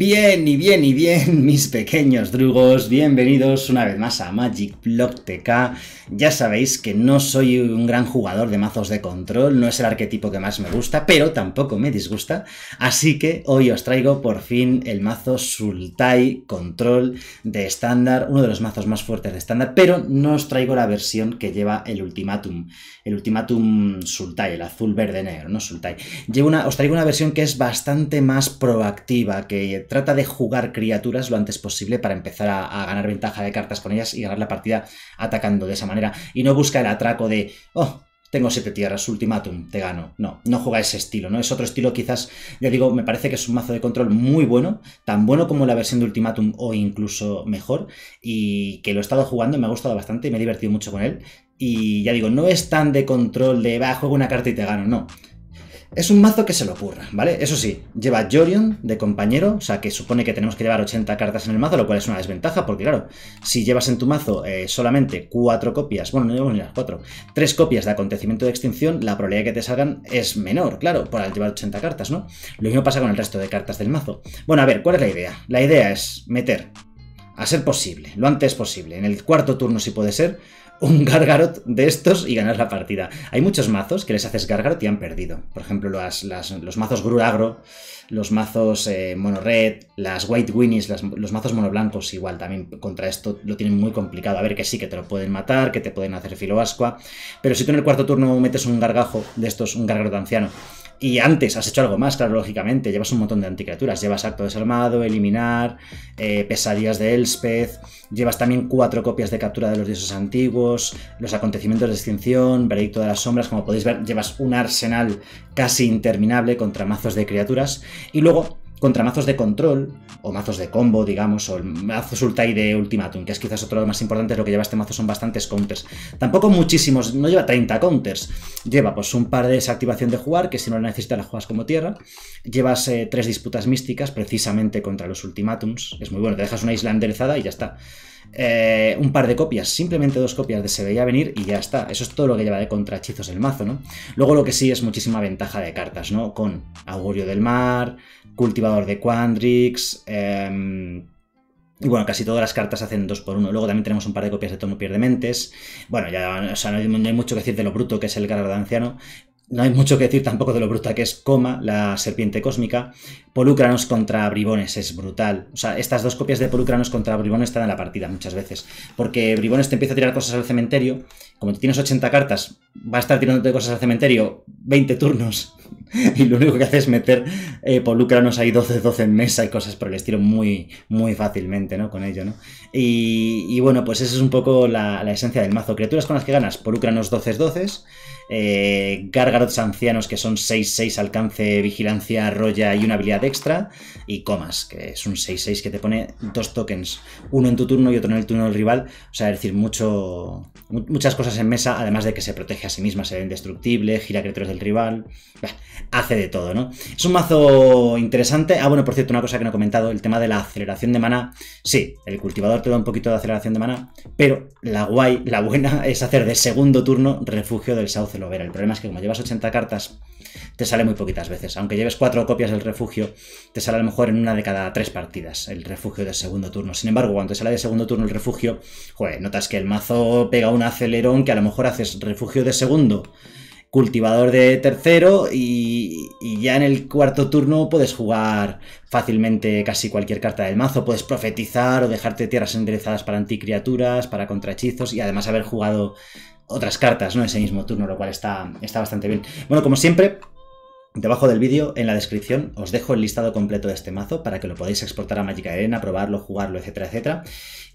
Bien y bien y bien, mis pequeños drugos, bienvenidos una vez más a Magic Block TK. Ya sabéis que no soy un gran jugador de mazos de control, no es el arquetipo que más me gusta, pero tampoco me disgusta, así que hoy os traigo por fin el mazo Sultai Control de estándar, uno de los mazos más fuertes de estándar, pero no os traigo la versión que lleva el Ultimatum, el Ultimatum Sultai, el azul verde negro, no Sultai. una, os traigo una versión que es bastante más proactiva, que trata de jugar criaturas lo antes posible para empezar a, ganar ventaja de cartas con ellas y ganar la partida atacando de esa manera. Y no busca el atraco de, oh, tengo siete tierras, ultimátum, te gano. No, no juega ese estilo, ¿no? Es otro estilo quizás, ya digo, me parece que es un mazo de control muy bueno, tan bueno como la versión de ultimátum o incluso mejor, y que lo he estado jugando, me ha gustado bastante y me he divertido mucho con él. Y ya digo, no es tan de control de, va, juego una carta y te gano, no es un mazo que se lo ocurra, ¿vale? Eso sí, lleva Jorion de compañero, o sea que supone que tenemos que llevar 80 cartas en el mazo, lo cual es una desventaja, porque claro, si llevas en tu mazo eh, solamente 4 copias, bueno, no llevamos ni las 4, 3 copias de acontecimiento de extinción, la probabilidad de que te salgan es menor, claro, por al llevar 80 cartas, ¿no? Lo mismo pasa con el resto de cartas del mazo. Bueno, a ver, ¿cuál es la idea? La idea es meter, a ser posible, lo antes posible, en el cuarto turno si puede ser, un Gargarot de estos y ganas la partida. Hay muchos mazos que les haces Gargarot y han perdido. Por ejemplo, los mazos Gruragro, los mazos eh, Mono Red, las White Winnies, los mazos monoblancos igual también contra esto lo tienen muy complicado. A ver que sí, que te lo pueden matar, que te pueden hacer filo ascua. pero si tú en el cuarto turno metes un gargajo de estos, un Gargarot anciano, y antes has hecho algo más, claro, lógicamente. Llevas un montón de anticriaturas. Llevas Acto Desarmado, Eliminar, eh, Pesadillas de Elspeth. Llevas también cuatro copias de captura de los dioses antiguos, los acontecimientos de extinción, Veredicto de las Sombras. Como podéis ver, llevas un arsenal casi interminable contra mazos de criaturas. Y luego contra mazos de control, o mazos de combo, digamos, o mazos mazo de Ultimatum, que es quizás otro de los más importantes, lo que lleva este mazo son bastantes counters. Tampoco muchísimos, no lleva 30 counters, lleva pues un par de desactivación de jugar, que si no la necesitas la juegas como tierra, llevas eh, tres disputas místicas precisamente contra los Ultimatums, es muy bueno, te dejas una isla enderezada y ya está. Eh, un par de copias, simplemente dos copias de se veía venir y ya está. Eso es todo lo que lleva de contrachizos el mazo, ¿no? Luego lo que sí es muchísima ventaja de cartas, ¿no? Con augurio del mar, cultivador de Quandrix. Em, y bueno, casi todas las cartas hacen 2 por 1 Luego también tenemos un par de copias de Tomo Pierde Mentes. Bueno, ya no, hay, mucho que decir de lo bruto que es el Garra Anciano. No hay mucho que decir tampoco de lo bruta que es Coma, la serpiente cósmica. Polúcranos contra Bribones es brutal. O sea, estas dos copias de Polúcranos contra Bribones están en la partida muchas veces. Porque Bribones te empieza a tirar cosas al cementerio. Como tienes 80 cartas, va a estar tirándote cosas al cementerio 20 turnos. y lo único que hace es meter eh, polúcranos ahí 12-12 en mesa y cosas por el estilo muy, muy fácilmente, ¿no? Con ello, ¿no? Y, bueno, pues esa es un poco la, la, esencia del mazo. Criaturas con las que ganas polúcranos 12-12 eh, Gargarots ancianos, que son 6-6 alcance, vigilancia, roya y una habilidad extra, y comas, que es un 6-6 que te pone dos tokens, uno en tu turno y otro en el turno del rival, o sea, es decir, muchas cosas en mesa, además de que se protege a sí misma, se ve indestructible, gira criaturas del rival, hace de todo, ¿no? Es un mazo interesante, ah, bueno, por cierto, una cosa que no he comentado, el tema de la aceleración de mana, sí, el cultivador te da un poquito de aceleración de mana, pero la guay, la buena, es hacer de segundo turno refugio del Saucer lo El problema es que como llevas 80 cartas, te sale muy poquitas veces. Aunque lleves cuatro copias del refugio, te sale a lo mejor en una de cada tres partidas el refugio de segundo turno. Sin embargo, cuando sale de segundo turno el refugio, joder, notas que el mazo pega un acelerón que a lo mejor haces refugio de segundo cultivador de tercero y, y, ya en el cuarto turno puedes jugar fácilmente casi cualquier carta del mazo, puedes profetizar o dejarte tierras enderezadas para anticriaturas, para contrahechizos y además haber jugado otras cartas, ¿no? Ese mismo turno, lo cual está, está bastante bien. Bueno, como siempre, Debajo del vídeo, en la descripción, os dejo el listado completo de este mazo para que lo podáis exportar a Magic Arena, probarlo, jugarlo, etcétera, etcétera.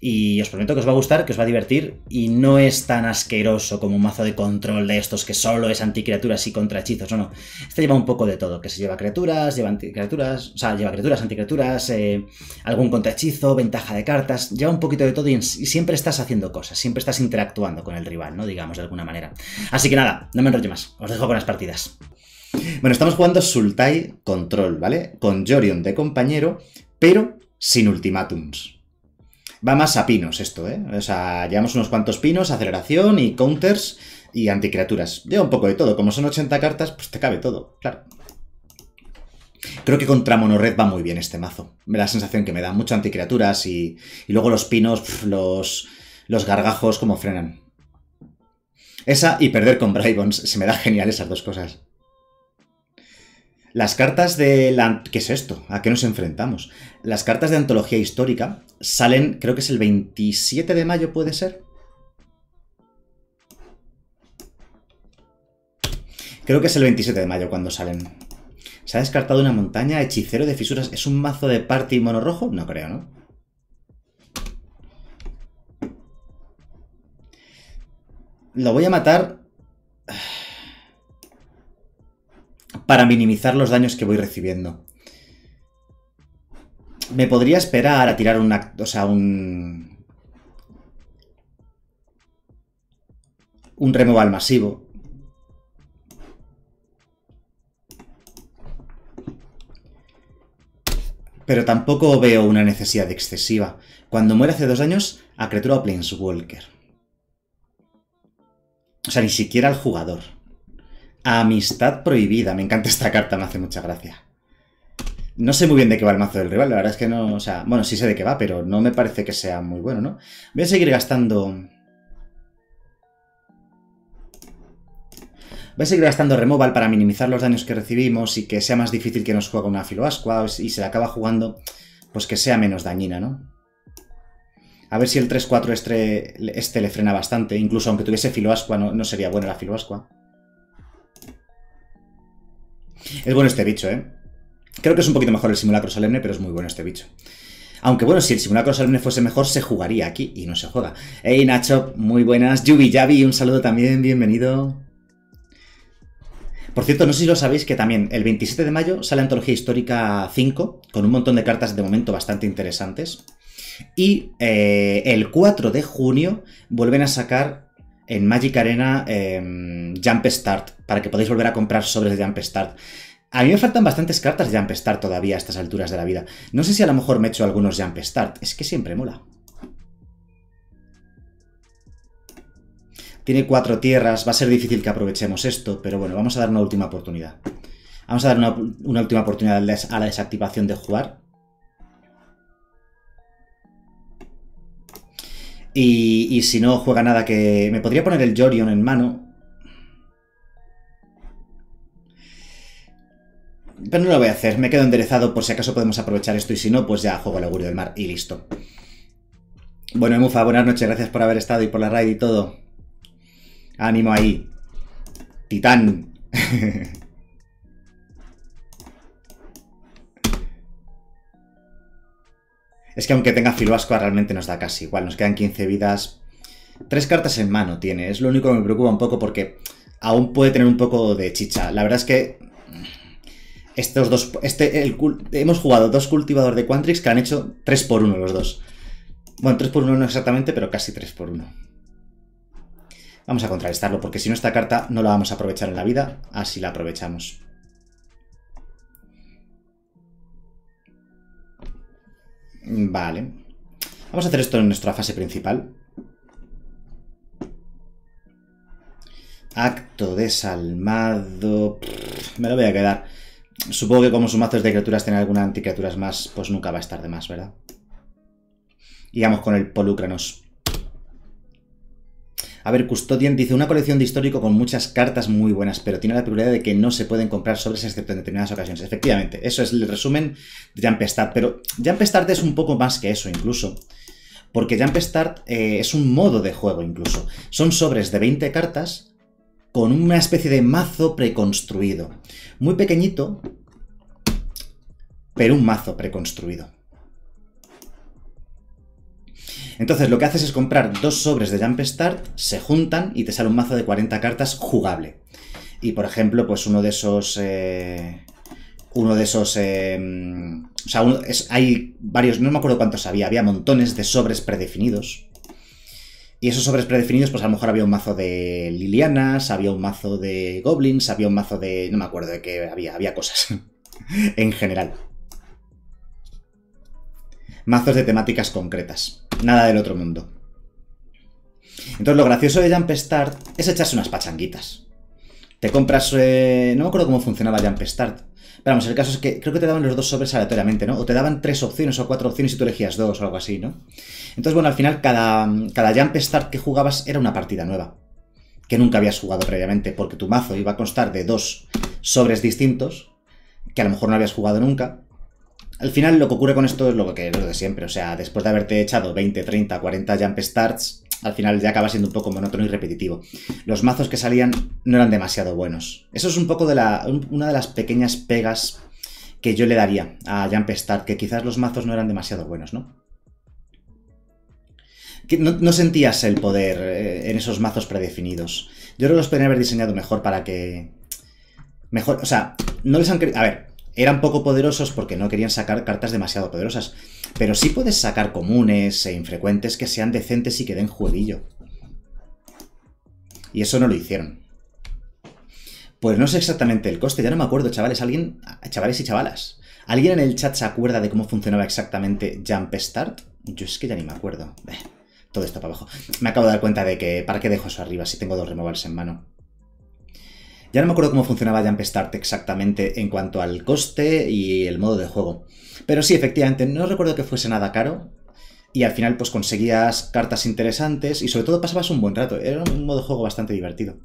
Y os prometo que os va a gustar, que os va a divertir y no es tan asqueroso como un mazo de control de estos que solo es anticriaturas y contrahechizos, no, no. Este lleva un poco de todo, que se lleva criaturas, lleva anticriaturas, o sea, lleva criaturas, anticriaturas, eh, algún contrahechizo, ventaja de cartas, lleva un poquito de todo y, siempre estás haciendo cosas, siempre estás interactuando con el rival, ¿no? Digamos, de alguna manera. Así que nada, no me enrollo más, os dejo con las partidas. Bueno, estamos jugando Sultai Control, ¿vale? Con Jorion de compañero, pero sin ultimátums. Va más a pinos esto, ¿eh? O sea, llevamos unos cuantos pinos, aceleración y counters y anticriaturas. Lleva un poco de todo. Como son 80 cartas, pues te cabe todo, claro. Creo que contra red va muy bien este mazo. Me da La sensación que me da. Mucho anticriaturas y, luego los pinos, los, los gargajos, como frenan. Esa y perder con Brygons. Se me da genial esas dos cosas. Las cartas de la... ¿Qué es esto? ¿A qué nos enfrentamos? Las cartas de antología histórica salen, creo que es el 27 de mayo, ¿puede ser? Creo que es el 27 de mayo cuando salen. Se ha descartado una montaña, hechicero de fisuras. ¿Es un mazo de party mono rojo? No creo, ¿no? Lo voy a matar para minimizar los daños que voy recibiendo. Me podría esperar a tirar un... O un... Un removal masivo. Pero tampoco veo una necesidad excesiva. Cuando muere hace dos años, a criatura o Planeswalker. O sea, ni siquiera al jugador. Amistad prohibida. Me encanta esta carta, me hace mucha gracia. No sé muy bien de qué va el mazo del rival, la verdad es que no, o sea, bueno, sí sé de qué va, pero no me parece que sea muy bueno, ¿no? Voy a seguir gastando... Voy a seguir gastando removal para minimizar los daños que recibimos y que sea más difícil que nos juegue una filoascua y se la acaba jugando, pues que sea menos dañina, ¿no? A ver si el 3-4 este, este, le frena bastante, incluso aunque tuviese filoascua no, no sería buena la filoascua. Es bueno este bicho, ¿eh? Creo que es un poquito mejor el simulacro solemne, pero es muy bueno este bicho. Aunque bueno, si el simulacro solemne fuese mejor, se jugaría aquí y no se juega. Hey Nacho, muy buenas. Yubi Yabi, un saludo también, bienvenido. Por cierto, no sé si lo sabéis que también el 27 de mayo sale Antología Histórica 5, con un montón de cartas de momento bastante interesantes. Y eh, el 4 de junio vuelven a sacar en Magic Arena em, Jump Start, para que podáis volver a comprar sobres de Jump Start. A mí me faltan bastantes cartas de Jump Start todavía a estas alturas de la vida. No sé si a lo mejor me echo algunos Jump Start, es que siempre mola. Tiene cuatro tierras, va a ser difícil que aprovechemos esto, pero bueno, vamos a dar una última oportunidad. Vamos a dar una última oportunidad a la desactivación de jugar. Y, si no juega nada que... Me podría poner el Jorion en mano. Pero no lo voy a hacer. Me quedo enderezado por si acaso podemos aprovechar esto. Y si no, pues ya juego el augurio del mar y listo. Bueno, Emufa, buenas noches. Gracias por haber estado y por la raid y todo. Ánimo ahí. Titán. Es que aunque tenga filoasco, realmente nos da casi igual, nos quedan 15 vidas. Tres cartas en mano tiene, es lo único que me preocupa un poco porque aún puede tener un poco de chicha. La verdad es que estos dos, este, hemos jugado dos cultivadores de Quantrix que han hecho 3 por 1 los dos. Bueno, 3 por 1 no exactamente, pero casi 3 por 1. Vamos a contrarrestarlo porque si no esta carta no la vamos a aprovechar en la vida, así la aprovechamos. Vale. Vamos a hacer esto en nuestra fase principal. Acto desalmado. me lo voy a quedar. Supongo que como su mazo de criaturas tienen alguna anticriaturas más, pues nunca va a estar de más, ¿verdad? Y vamos con el Polucranos. A ver, Custodian dice una colección de histórico con muchas cartas muy buenas, pero tiene la peculiaridad de que no se pueden comprar sobres excepto en determinadas ocasiones. Efectivamente, eso es el resumen de Jumpstart, pero Jumpstart es un poco más que eso incluso. Porque Jumpstart eh, es un modo de juego incluso. Son sobres de 20 cartas con una especie de mazo preconstruido. Muy pequeñito, pero un mazo preconstruido. Entonces lo que haces es comprar dos sobres de Jumpstart, se juntan y te sale un mazo de 40 cartas jugable. Y por ejemplo, pues uno de esos... Eh, uno de esos... Eh, o sea, hay varios... No me acuerdo cuántos había. Había montones de sobres predefinidos. Y esos sobres predefinidos, pues a lo mejor había un mazo de Lilianas, había un mazo de Goblins, había un mazo de... No me acuerdo de qué había. Había cosas. en general mazos de temáticas concretas. Nada del otro mundo. Entonces lo gracioso de Jump Start es echarse unas pachanguitas. Te compras... Eh, no me acuerdo cómo funcionaba Jumpstart. Pero vamos, el caso es que creo que te daban los dos sobres aleatoriamente, ¿no? O te daban tres opciones o cuatro opciones y tú elegías dos o algo así, ¿no? Entonces, bueno, al final cada, cada Start que jugabas era una partida nueva. Que nunca habías jugado previamente, porque tu mazo iba a constar de dos sobres distintos, que a lo mejor no habías jugado nunca, al final lo que ocurre con esto es lo que es lo de siempre, o sea, después de haberte echado 20, 30, 40 jump starts, al final ya acaba siendo un poco monótono y repetitivo. Los mazos que salían no eran demasiado buenos. Eso es un poco de la, una de las pequeñas pegas que yo le daría a Jump Start, que quizás los mazos no eran demasiado buenos, ¿no? Que no, sentías el poder eh, en esos mazos predefinidos. Yo creo que los podrían haber diseñado mejor para que... Mejor, o sea, no les han querido... A ver, eran poco poderosos porque no querían sacar cartas demasiado poderosas. Pero sí puedes sacar comunes e infrecuentes que sean decentes y que den jueguillo. Y eso no lo hicieron. Pues no sé exactamente el coste, ya no me acuerdo, chavales, alguien, chavales y chavalas. ¿Alguien en el chat se acuerda de cómo funcionaba exactamente Jump Start? Yo es que ya ni me acuerdo. todo esto para abajo. Me acabo de dar cuenta de que, ¿para qué dejo eso arriba si tengo dos removables en mano? Ya no me acuerdo cómo funcionaba Jump Start exactamente en cuanto al coste y el modo de juego. Pero sí, efectivamente, no recuerdo que fuese nada caro. Y al final pues conseguías cartas interesantes y sobre todo pasabas un buen rato. Era un modo de juego bastante divertido.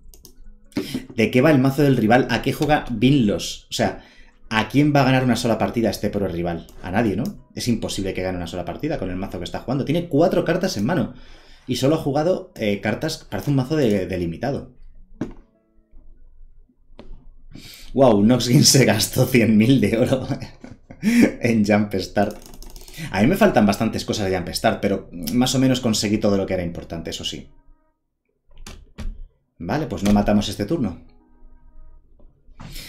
¿De qué va el mazo del rival? ¿A qué juega Binlos? O sea, ¿a quién va a ganar una sola partida este pro rival? A nadie, ¿no? Es imposible que gane una sola partida con el mazo que está jugando. Tiene cuatro cartas en mano. Y solo ha jugado eh, cartas, parece un mazo delimitado. Wow, Noxgin se gastó 100.000 de oro en Jumpstart. A mí me faltan bastantes cosas de Jumpstart, pero más o menos conseguí todo lo que era importante, eso sí. Vale, pues no matamos este turno.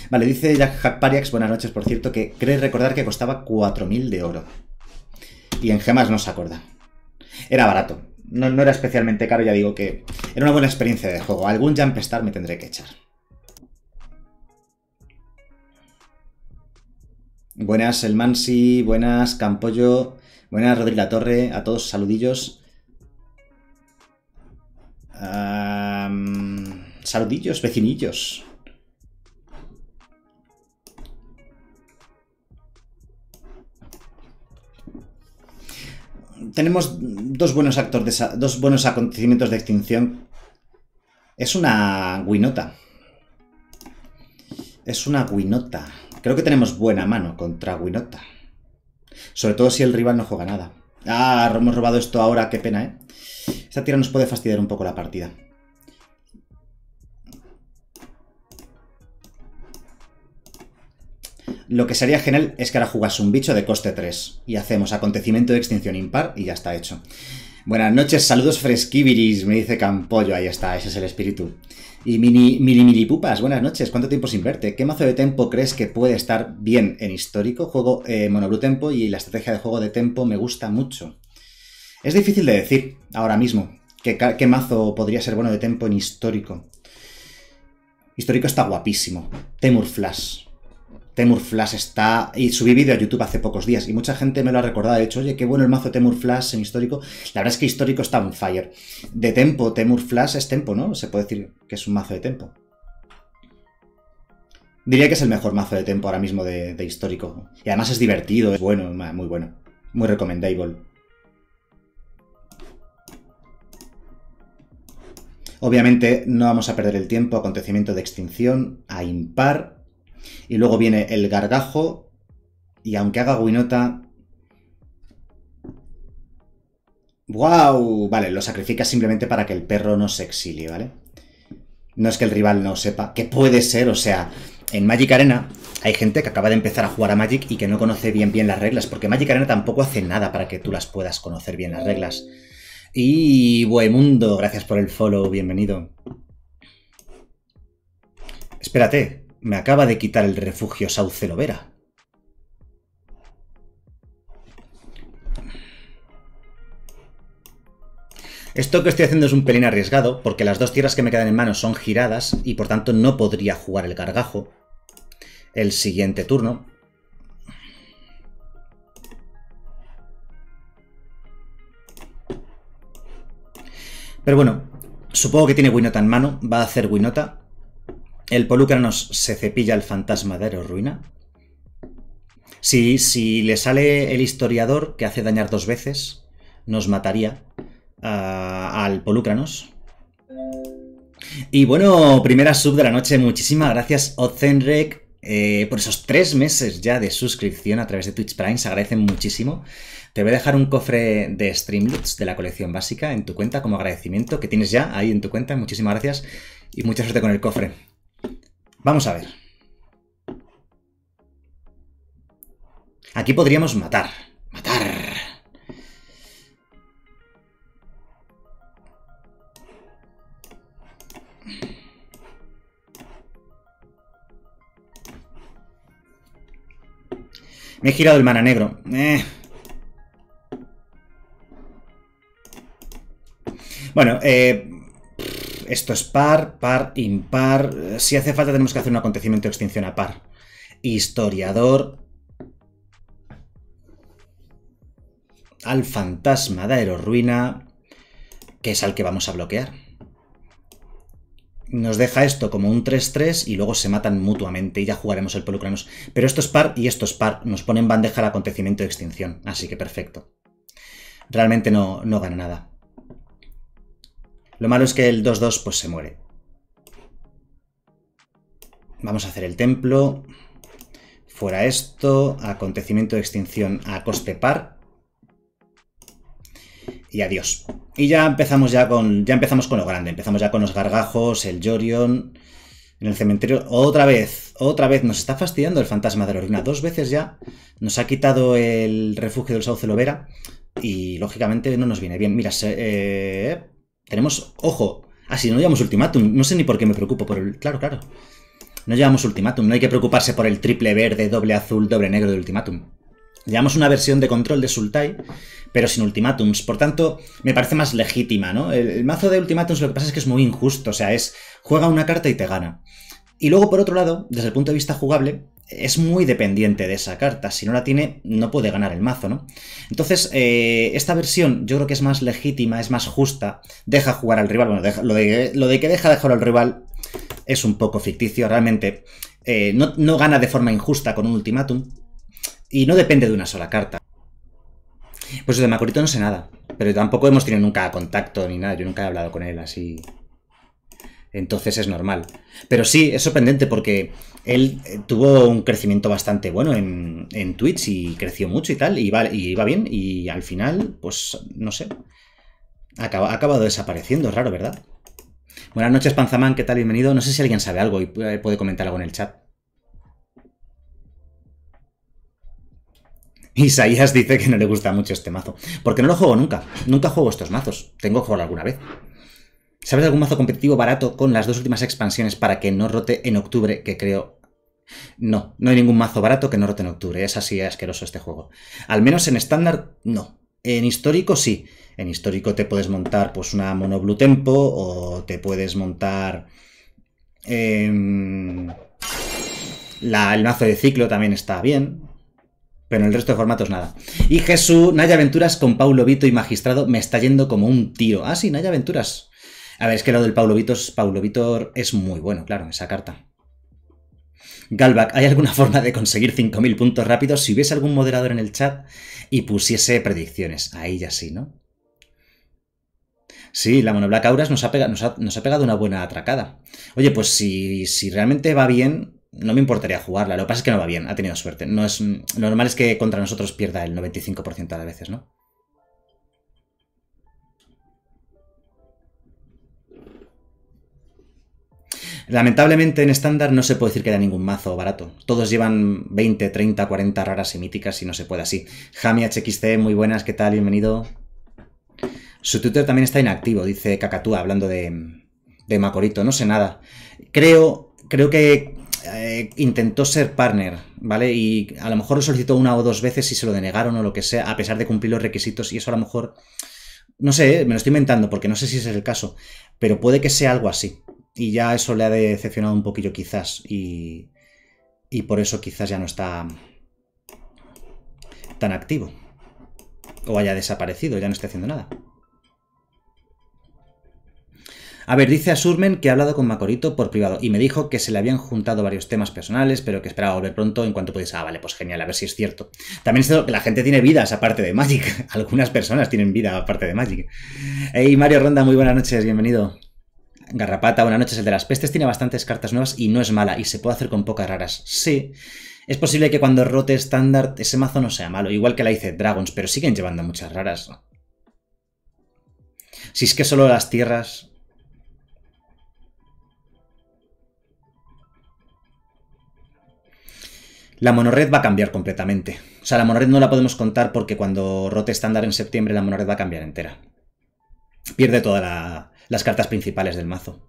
Vale, dice Jack Pariax. buenas noches, por cierto, que cree recordar que costaba 4.000 de oro. Y en gemas no se acuerda. Era barato. No, no era especialmente caro, ya digo que... Era una buena experiencia de juego. Algún Jumpstart me tendré que echar. Buenas El Mansi, buenas Campollo, buenas Rodrigo La Torre, a todos saludillos. saludillos, vecinillos. Tenemos dos buenos, dos buenos acontecimientos de extinción. Es una guinota. Es una guinota. Creo que tenemos buena mano contra Winota. Sobre todo si el rival no juega nada. Ah, hemos robado esto ahora, qué pena, ¿eh? Esta tira nos puede fastidiar un poco la partida. Lo que sería genial es que ahora jugas un bicho de coste 3 y hacemos acontecimiento de extinción impar y ya está hecho. Buenas noches, saludos fresquibiris, me dice Campollo, ahí está, ese es el espíritu. Y mini, mini Milipupas, buenas noches, ¿cuánto tiempo sin verte? ¿Qué mazo de tempo crees que puede estar bien en histórico? Juego eh, Monoblue Tempo y la estrategia de juego de tempo me gusta mucho. Es difícil de decir ahora mismo qué, qué mazo podría ser bueno de tempo en histórico. Histórico está guapísimo. Temur Flash. Temur Flash está. Y subí vídeo a YouTube hace pocos días y mucha gente me lo ha recordado. De hecho, oye, qué bueno el mazo Temur Flash en histórico. La verdad es que histórico está on fire. De tempo, Temur Flash es tempo, ¿no? Se puede decir que es un mazo de tempo. Diría que es el mejor mazo de tempo ahora mismo de, de histórico. Y además es divertido, es bueno, muy bueno. Muy recomendable. Obviamente no vamos a perder el tiempo. Acontecimiento de extinción a impar. Y luego viene el gargajo. Y aunque haga guinota... ¡Wow! Vale, lo sacrifica simplemente para que el perro no se exilie, ¿vale? No es que el rival no sepa. Que puede ser, o sea, en Magic Arena hay gente que acaba de empezar a jugar a Magic y que no conoce bien bien las reglas, porque Magic Arena tampoco hace nada para que tú las puedas conocer bien las reglas. Y mundo, gracias por el follow, bienvenido. Espérate, me acaba de quitar el refugio saucelovera. Vera. Esto que estoy haciendo es un pelín arriesgado, porque las dos tierras que me quedan en mano son giradas y por tanto no podría jugar el gargajo el siguiente turno. Pero bueno, supongo que tiene Winota en mano, va a hacer Winota. El Polúcranos se cepilla el fantasma de Ruina. Si, si le sale el historiador que hace dañar dos veces, nos mataría ah, al Polúcranos. Y bueno, primera sub de la noche. Muchísimas gracias, Ozenrek, eh, por esos tres meses ya de suscripción a través de Twitch Prime. Se agradecen muchísimo. Te voy a dejar un cofre de Streamloots de la colección básica en tu cuenta como agradecimiento que tienes ya ahí en tu cuenta. Muchísimas gracias y mucha suerte con el cofre. Vamos a ver. Aquí podríamos matar. Matar. Me he girado el mana negro. Eh. Bueno, eh, esto es par, par, impar. Eh, si hace falta tenemos que hacer un acontecimiento de extinción a par. Historiador. Al fantasma de aerorruina, que es al que vamos a bloquear. Nos deja esto como un 3-3 y luego se matan mutuamente y ya jugaremos el polucranos Pero esto es par y esto es par. Nos pone en bandeja el acontecimiento de extinción, así que perfecto. Realmente no gana nada. Lo malo es que el 2-2 pues se muere. Vamos a hacer el templo. Fuera esto. Acontecimiento de extinción a coste par. Y adiós. Y ya empezamos ya con. Ya empezamos con lo grande. Empezamos ya con los gargajos, el Jorion. En el cementerio. Otra vez. Otra vez. Nos está fastidiando el fantasma de la orina. Dos veces ya. Nos ha quitado el refugio del sauce Lovera. Y lógicamente no nos viene bien. Mira, se, eh, tenemos, ojo, ah, no llevamos ultimátum, no sé ni por qué me preocupo por el... Claro, claro. No llevamos ultimátum, no hay que preocuparse por el triple verde, doble azul, doble negro de ultimátum. Llevamos una versión de control de Sultai, pero sin ultimátums. Por tanto, me parece más legítima, ¿no? El, mazo de ultimátums lo que pasa es que es muy injusto. O sea, es juega una carta y te gana. Y luego, por otro lado, desde el punto de vista jugable, es muy dependiente de esa carta. Si no la tiene, no puede ganar el mazo, ¿no? Entonces, eh, esta versión yo creo que es más legítima, es más justa. Deja jugar al rival. Bueno, lo, de, que deja de jugar al rival es un poco ficticio, realmente. Eh, no, no gana de forma injusta con un ultimátum. Y no depende de una sola carta. Pues de Macorito no sé nada. Pero tampoco hemos tenido nunca contacto ni nada. Yo nunca he hablado con él así. Entonces es normal. Pero sí, es sorprendente porque él eh, tuvo un crecimiento bastante bueno en, en Twitch y creció mucho y tal, y iba, bien, y al final, pues no sé, ha acabado, desapareciendo, es raro, ¿verdad? Buenas noches, Panzaman, ¿qué tal? Bienvenido. No sé si alguien sabe algo y puede comentar algo en el chat. Isaías dice que no le gusta mucho este mazo. Porque no lo juego nunca. Nunca juego estos mazos. Tengo que jugar alguna vez. ¿Sabes algún mazo competitivo barato con las dos últimas expansiones para que no rote en octubre? Que creo. No, no hay ningún mazo barato que no rote en octubre. Es así asqueroso este juego. Al menos en estándar, no. En histórico, sí. En histórico te puedes montar pues una mono blue tempo o te puedes montar. Em, el mazo de ciclo también está bien. Pero en el resto de formatos nada. Y Jesús, Naya Aventuras con Paulo Vito y Magistrado me está yendo como un tiro. Ah, sí, Naya Aventuras. A ver, es que lo del Paulo Vitor, es muy bueno, claro, esa carta. Galvac, ¿hay alguna forma de conseguir 5.000 puntos rápidos si hubiese algún moderador en el chat y pusiese predicciones? Ahí ya sí, ¿no? Sí, la Monoblack Auras nos ha, pegado, nos, ha, pegado una buena atracada. Oye, pues si, si realmente va bien, no me importaría jugarla. Lo que pasa es que no va bien, ha tenido suerte. No es, lo normal es que contra nosotros pierda el 95% de las veces, ¿no? Lamentablemente en estándar no se puede decir que haya ningún mazo barato. Todos llevan 20, 30, 40 raras y míticas y no se puede así. Jami HXT, muy buenas, ¿qué tal? Bienvenido. Su Twitter también está inactivo, dice Cacatúa, hablando de, de Macorito. No sé nada. Creo, creo que eh, intentó ser partner, ¿vale? Y a lo mejor lo solicitó una o dos veces y se lo denegaron o lo que sea, a pesar de cumplir los requisitos. Y eso a lo mejor, no sé, eh, me lo estoy inventando porque no sé si ese es el caso, pero puede que sea algo así. Y ya eso le ha decepcionado un poquillo quizás. Y, y por eso quizás ya no está tan activo. O haya desaparecido, ya no está haciendo nada. A ver, dice Asurmen que ha hablado con Macorito por privado y me dijo que se le habían juntado varios temas personales, pero que esperaba volver pronto en cuanto pudiese. Ah, vale, pues genial, a ver si es cierto. También es cierto que la gente tiene vidas aparte de Magic. Algunas personas tienen vida aparte de Magic. Hey, Mario Ronda, muy buenas noches, bienvenido. Garrapata, Una noche es el de las pestes, tiene bastantes cartas nuevas y no es mala, y se puede hacer con pocas raras. Sí, es posible que cuando rote estándar ese mazo no sea malo, igual que la hice Dragons, pero siguen llevando muchas raras. Si es que solo las tierras... La monorred va a cambiar completamente. O sea, la monorred no la podemos contar porque cuando rote estándar en septiembre la monorred va a cambiar entera. Pierde toda la, las cartas principales del mazo.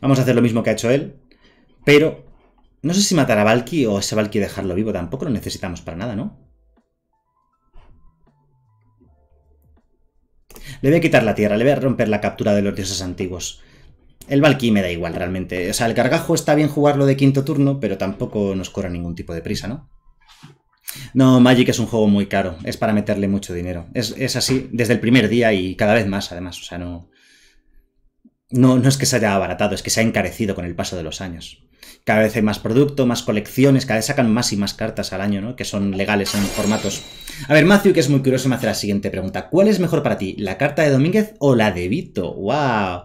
Vamos a hacer lo mismo que ha hecho él, pero no sé si matar a Valky o ese Valky dejarlo vivo, tampoco lo necesitamos para nada, ¿no? Le voy a quitar la tierra, le voy a romper la captura de los dioses antiguos. El Valky me da igual realmente. O sea, el cargajo está bien jugarlo de quinto turno, pero tampoco nos corra ningún tipo de prisa, ¿no? No, Magic es un juego muy caro. Es para meterle mucho dinero. Es, es así desde el primer día y cada vez más, además. O sea, no no, no es que se haya abaratado, es que se ha encarecido con el paso de los años. Cada vez hay más producto, más colecciones, cada vez sacan más y más cartas al año, ¿no? Que son legales en formatos. A ver, Matthew, que es muy curioso, me hace la siguiente pregunta. ¿Cuál es mejor para ti, la carta de Domínguez o la de Vito? ¡Wow!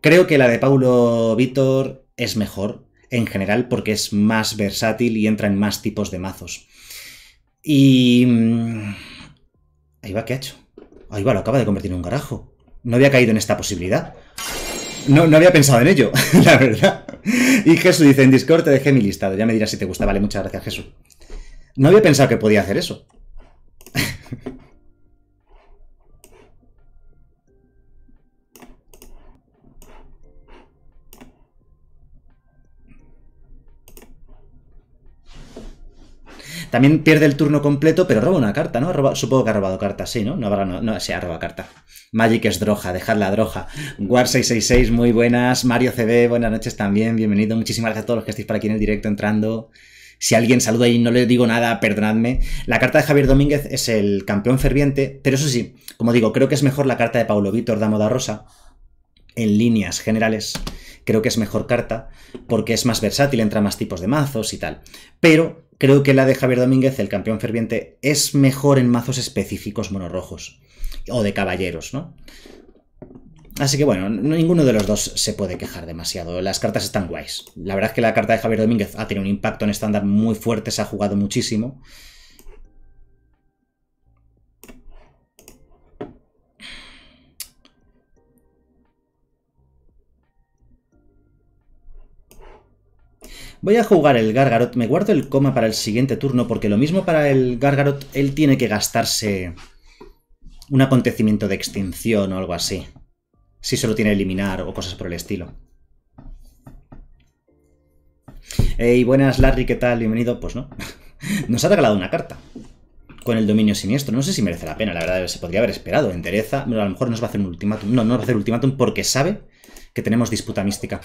Creo que la de Paulo Vitor es mejor en general porque es más versátil y entra en más tipos de mazos. Y... Mm, ahí va, ¿qué ha hecho? Ahí va, lo acaba de convertir en un garajo. No había caído en esta posibilidad. No, había pensado en ello, la verdad. Y Jesús dice, en Discord te dejé mi listado, ya me dirás si te gusta. Vale, muchas gracias, Jesús. No había pensado que podía hacer eso. También pierde el turno completo, pero roba una carta, ¿no? Roba, supongo que ha robado carta, sí, ¿no? No, habrá, no, se ha robado carta. Magic es droja, la droja. War666, muy buenas. Mario CB, buenas noches también, bienvenido. Muchísimas gracias a todos los que estéis por aquí en el directo entrando. Si alguien saluda y no le digo nada, perdonadme. La carta de Javier Domínguez es el campeón ferviente, pero eso sí, como digo, creo que es mejor la carta de Paulo Víctor moda Rosa, en líneas generales creo que es mejor carta porque es más versátil, entra más tipos de mazos y tal. Pero Creo que la de Javier Domínguez, el campeón ferviente, es mejor en mazos específicos monorrojos o de caballeros, ¿no? Así que bueno, ninguno de los dos se puede quejar demasiado. Las cartas están guays. La verdad es que la carta de Javier Domínguez ha tenido un impacto en estándar muy fuerte, se ha jugado muchísimo. Voy a jugar el Gargarot. Me guardo el coma para el siguiente turno porque lo mismo para el Gargarot, él tiene que gastarse un acontecimiento de extinción o algo así. Si solo tiene eliminar o cosas por el estilo. Ey, buenas Larry, ¿qué tal? Bienvenido. Pues no. Nos ha regalado una carta con el dominio siniestro. No sé si merece la pena, la verdad, se podría haber esperado. Entereza, a lo mejor nos va a hacer un ultimátum. No, no nos va a hacer ultimátum porque sabe que tenemos disputa mística.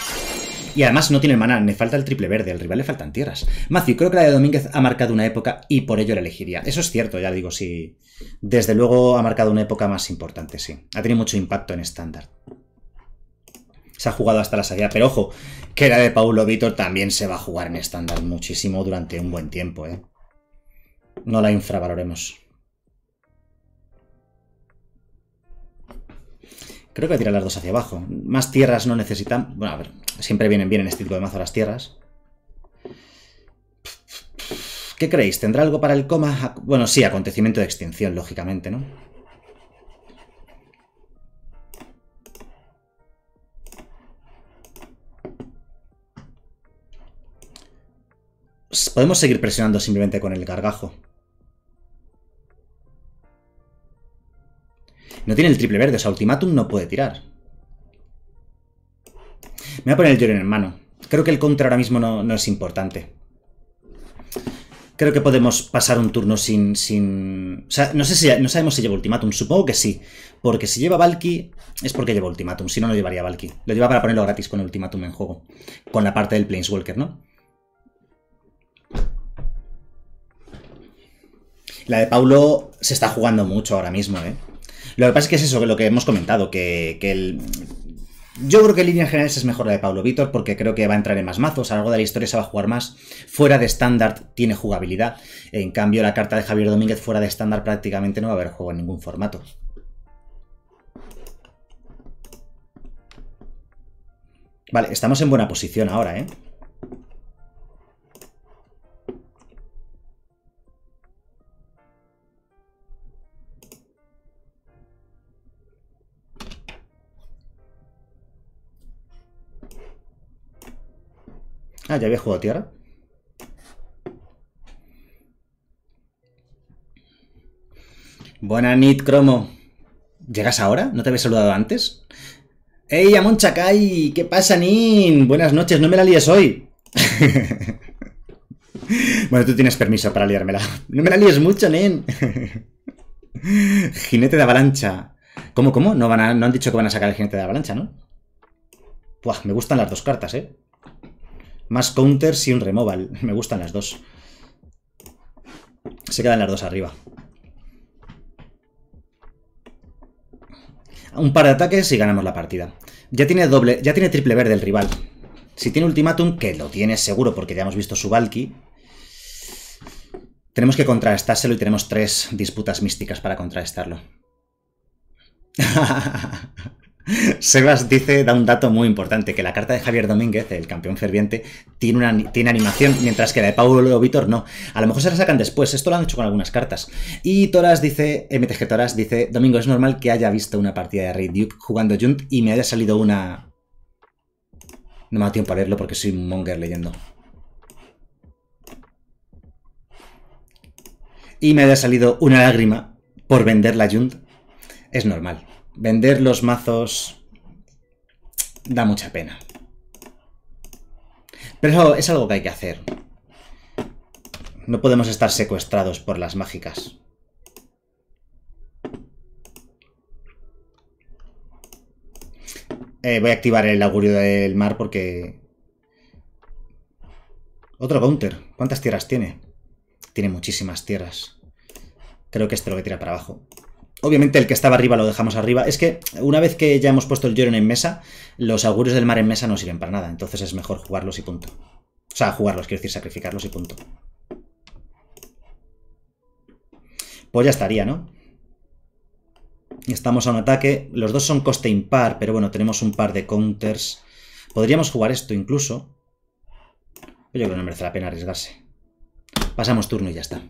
Y además no tiene el maná, le falta el triple verde, al rival le faltan tierras. Macio, creo que la de Domínguez ha marcado una época y por ello la elegiría. Eso es cierto, ya digo, sí. Desde luego ha marcado una época más importante, sí. Ha tenido mucho impacto en estándar. Se ha jugado hasta la salida, pero ojo, que la de Paulo Vitor también se va a jugar en estándar muchísimo durante un buen tiempo, ¿eh? No la infravaloremos. Creo que voy a tirar las dos hacia abajo. Más tierras no necesitan... Bueno, a ver, siempre vienen bien en este tipo de mazo las tierras. ¿Qué creéis? ¿Tendrá algo para el coma? Bueno, sí, acontecimiento de extinción, lógicamente, ¿no? Podemos seguir presionando simplemente con el gargajo. No tiene el triple verde, o sea, Ultimatum no puede tirar. Me voy a poner el Joren en mano. Creo que el contra ahora mismo no, es importante. Creo que podemos pasar un turno sin... sin... O sea, no, sé si, no sabemos si lleva Ultimatum. Supongo que sí. Porque si lleva Valky es porque lleva Ultimatum. Si no, no llevaría Valky. Lo lleva para ponerlo gratis con Ultimatum en juego. Con la parte del Planeswalker, ¿no? La de Paulo se está jugando mucho ahora mismo, ¿eh? Lo que pasa es que es eso, lo que hemos comentado, que, el... Yo creo que en línea general es mejor la de Pablo Víctor porque creo que va a entrar en más mazos, a lo largo de la historia se va a jugar más. Fuera de estándar tiene jugabilidad, en cambio la carta de Javier Domínguez fuera de estándar prácticamente no va a haber juego en ningún formato. Vale, estamos en buena posición ahora, ¿eh? Ah, ya había jugado tierra. Buena nit, Cromo. ¿Llegas ahora? ¿No te había saludado antes? ¡Ey, Amon Chakai! ¿Qué pasa, Nin? Buenas noches, no me la líes hoy. bueno, tú tienes permiso para liármela. No me la líes mucho, Nin. jinete de avalancha. ¿Cómo, cómo? No, van no han dicho que van a sacar el jinete de avalancha, ¿no? Buah, me gustan las dos cartas, ¿eh? Más counters y un removal. Me gustan las dos. Se quedan las dos arriba. Un par de ataques y ganamos la partida. Ya tiene doble, ya tiene triple verde el rival. Si tiene ultimátum, que lo tiene seguro porque ya hemos visto su Valky, tenemos que contrarrestárselo y tenemos tres disputas místicas para contrastarlo. Sebas dice, da un dato muy importante, que la carta de Javier Domínguez, el campeón ferviente, tiene, una, tiene animación, mientras que la de Paulo Vitor no. A lo mejor se la sacan después, esto lo han hecho con algunas cartas. Y Toras dice, eh, MTG Toras dice, Domingo, es normal que haya visto una partida de Rey Duke jugando Junt y me haya salido una... No me da tiempo a leerlo porque soy un monger leyendo. Y me haya salido una lágrima por vender la Junt. Es normal. Vender los mazos da mucha pena. Pero es algo que hay que hacer. No podemos estar secuestrados por las mágicas. Eh, voy a activar el augurio del mar porque... Otro counter. ¿Cuántas tierras tiene? Tiene muchísimas tierras. Creo que este lo a tirar para abajo. Obviamente el que estaba arriba lo dejamos arriba. Es que una vez que ya hemos puesto el Joron en mesa, los augurios del mar en mesa no sirven para nada. Entonces es mejor jugarlos y punto. O sea, jugarlos, quiero decir, sacrificarlos y punto. Pues ya estaría, ¿no? Estamos a un ataque. Los dos son coste impar, pero bueno, tenemos un par de counters. Podríamos jugar esto incluso. Yo creo que no merece la pena arriesgarse. Pasamos turno y ya está.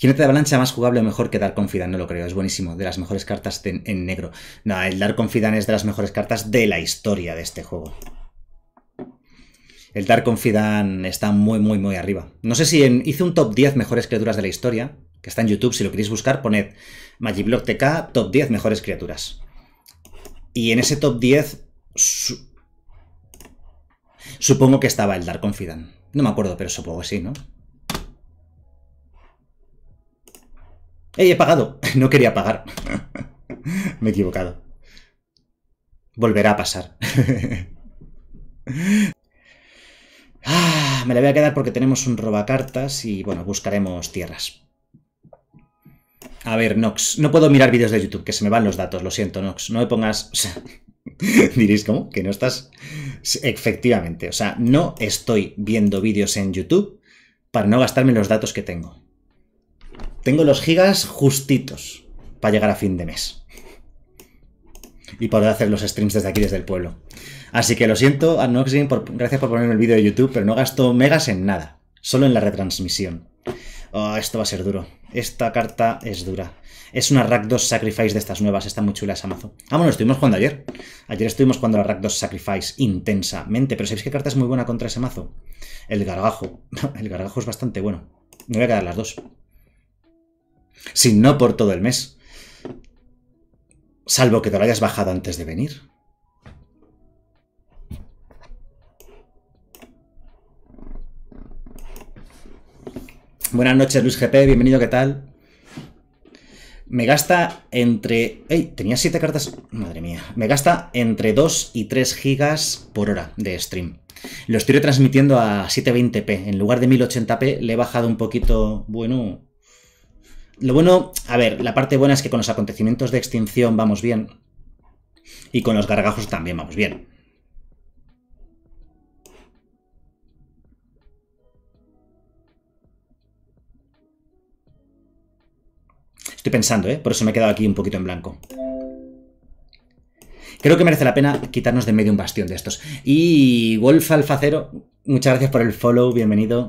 Jinete de Avalancha más jugable o mejor que Dark Confidant, no lo creo, es buenísimo, de las mejores cartas en, negro. No, el Dark Confidant es de las mejores cartas de la historia de este juego. El Dark Confidant está muy, muy, muy arriba. No sé si hice un top 10 mejores criaturas de la historia, que está en YouTube, si lo queréis buscar, poned Magiblock TK, top 10 mejores criaturas. Y en ese top 10, supongo que estaba el Dark Confidant. No me acuerdo, pero supongo que sí, ¿no? ¡Ey, he pagado! No quería pagar. Me he equivocado. Volverá a pasar. Ah, me la voy a quedar porque tenemos un robacartas y, bueno, buscaremos tierras. A ver, Nox, no puedo mirar vídeos de YouTube, que se me van los datos, lo siento, Nox. No me pongas... O sea, diréis, ¿cómo? Que no estás... Efectivamente, o sea, no estoy viendo vídeos en YouTube para no gastarme los datos que tengo. Tengo los gigas justitos para llegar a fin de mes. Y poder hacer los streams desde aquí, desde el pueblo. Así que lo siento, Anoxin, por, gracias por ponerme el vídeo de YouTube, pero no gasto megas en nada. Solo en la retransmisión. Oh, esto va a ser duro. Esta carta es dura. Es una Rack 2 Sacrifice de estas nuevas. Está muy chula esa mazo. Ah, bueno, estuvimos jugando ayer. Ayer estuvimos jugando la Rack Sacrifice intensamente. Pero ¿sabéis qué carta es muy buena contra ese mazo? El gargajo. El gargajo es bastante bueno. Me voy a quedar las dos. Si no por todo el mes. Salvo que te lo hayas bajado antes de venir. Buenas noches, Luis GP, bienvenido, ¿qué tal? Me gasta entre... ¡Ey! Tenía 7 cartas... Madre mía. Me gasta entre 2 y 3 gigas por hora de stream. Lo estoy retransmitiendo a 720p. En lugar de 1080p le he bajado un poquito... Bueno, lo bueno, a ver, la parte buena es que con los acontecimientos de extinción vamos bien. Y con los gargajos también vamos bien. Estoy pensando, ¿eh? Por eso me he quedado aquí un poquito en blanco. Creo que merece la pena quitarnos de medio un bastión de estos. Y Wolf Alfacero, muchas gracias por el follow, bienvenido.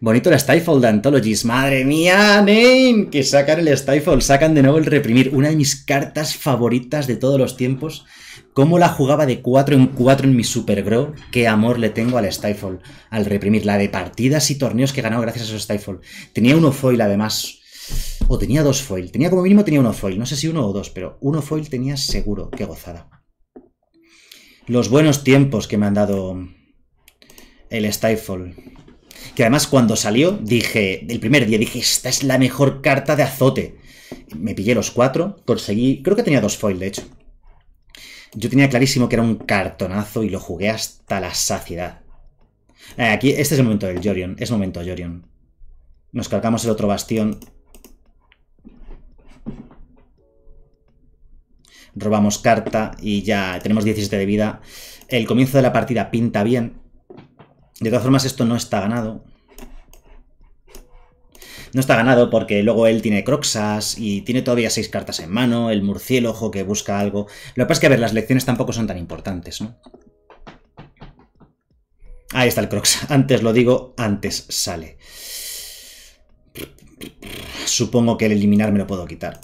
Bonito el Stifle de Anthologies. ¡Madre mía, Name! Que sacan el Stifle, sacan de nuevo el Reprimir. Una de mis cartas favoritas de todos los tiempos. Cómo la jugaba de 4 en 4 en mi Super Grow. Qué amor le tengo al Stifle, al Reprimir. La de partidas y torneos que he ganado gracias a esos Stifle. Tenía uno foil además. O tenía dos foil. Tenía como mínimo tenía uno foil. No sé si uno o dos, pero uno foil tenía seguro. Qué gozada. Los buenos tiempos que me han dado el Stifle que además cuando salió dije, el primer día dije, esta es la mejor carta de azote. Me pillé los cuatro, conseguí, creo que tenía dos foil de hecho. Yo tenía clarísimo que era un cartonazo y lo jugué hasta la saciedad. Eh, aquí, este es el momento del Jorion, es momento Jorion. Nos cargamos el otro bastión. Robamos carta y ya tenemos 17 de vida. El comienzo de la partida pinta bien, de todas formas, esto no está ganado. No está ganado porque luego él tiene Croxas y tiene todavía seis cartas en mano, el murciélago que busca algo. Lo que pasa es que, a ver, las lecciones tampoco son tan importantes, ¿no? Ahí está el Crox. Antes lo digo, antes sale. Supongo que el eliminar me lo puedo quitar.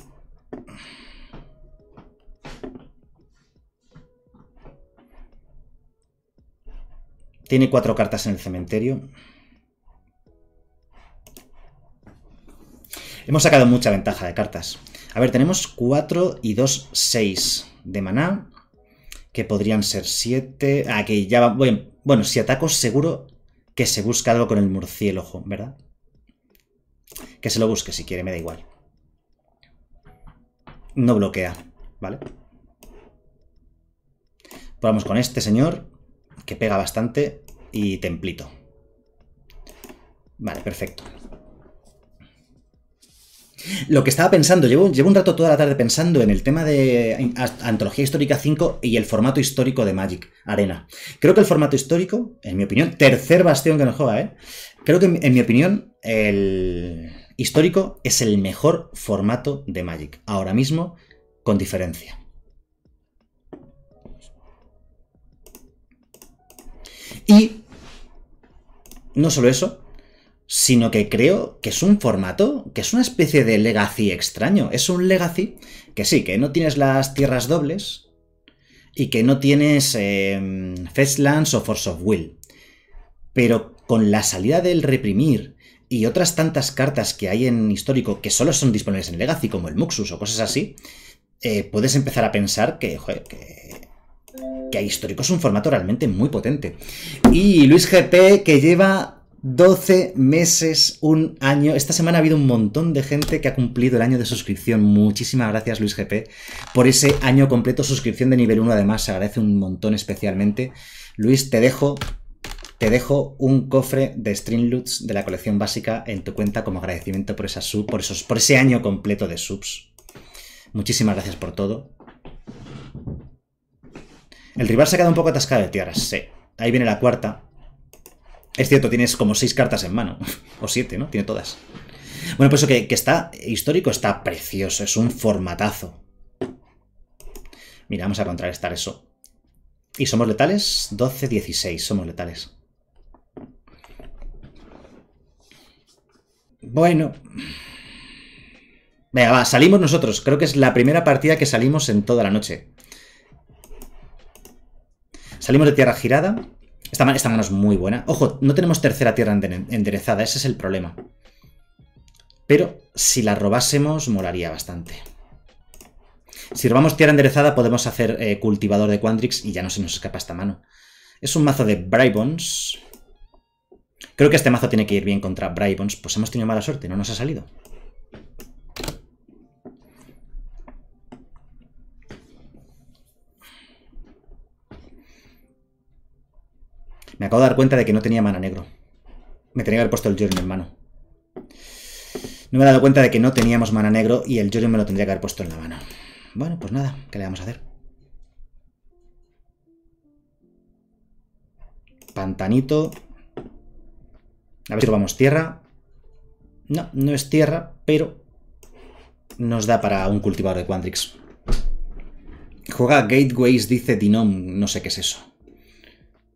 Tiene cuatro cartas en el cementerio. Hemos sacado mucha ventaja de cartas. A ver, tenemos 4 y dos seis de maná. Que podrían ser siete... Ah, que ya va. Bueno, bueno, si ataco, seguro que se busca algo con el murciélago, ¿verdad? Que se lo busque si quiere, me da igual. No bloquea, ¿vale? Vamos con este señor que pega bastante y templito. Vale, perfecto. Lo que estaba pensando, llevo, un rato toda la tarde pensando en el tema de Antología Histórica 5 y el formato histórico de Magic Arena. Creo que el formato histórico, en mi opinión, tercer bastión que nos juega, ¿eh? Creo que en mi opinión el histórico es el mejor formato de Magic, ahora mismo con diferencia. Y no solo eso, sino que creo que es un formato, que es una especie de legacy extraño. Es un legacy que sí, que no tienes las tierras dobles y que no tienes em, Festlands o Force of Will. Pero con la salida del reprimir y otras tantas cartas que hay en histórico que solo son disponibles en Legacy, como el Muxus o cosas así, eh, puedes empezar a pensar que, que que a histórico es un formato realmente muy potente. Y Luis GP, que lleva 12 meses, un año. Esta semana ha habido un montón de gente que ha cumplido el año de suscripción. Muchísimas gracias, Luis GP, por ese año completo. Suscripción de nivel 1, además, se agradece un montón especialmente. Luis, te dejo. Te dejo un cofre de Streamloots de la colección básica en tu cuenta como agradecimiento por esa sub, por, esos, por ese año completo de subs. Muchísimas gracias por todo. El rival se ha quedado un poco atascado de tierras, sí. Ahí viene la cuarta. Es cierto, tienes como seis cartas en mano. o siete, ¿no? Tiene todas. Bueno, pues eso que, está histórico está precioso. Es un formatazo. Mira, vamos a contrarrestar eso. ¿Y somos letales? 12, 16. Somos letales. Bueno. Venga, va, salimos nosotros. Creo que es la primera partida que salimos en toda la noche. Salimos de tierra girada. Esta, mano es muy buena. Ojo, no tenemos tercera tierra enderezada. Ese es el problema. Pero si la robásemos, molaría bastante. Si robamos tierra enderezada, podemos hacer eh, cultivador de Quandrix y ya no se nos escapa esta mano. Es un mazo de Brybons. Creo que este mazo tiene que ir bien contra Brybons. Pues hemos tenido mala suerte, no nos ha salido. Me acabo de dar cuenta de que no tenía mana negro. Me tenía que haber puesto el Jorin en mano. No me he dado cuenta de que no teníamos mana negro y el Jorin me lo tendría que haber puesto en la mano. Bueno, pues nada, ¿qué le vamos a hacer? Pantanito. A ver si robamos tierra. No, no es tierra, pero nos da para un cultivador de Quandrix. Juega Gateways, dice Dinom, no sé qué es eso.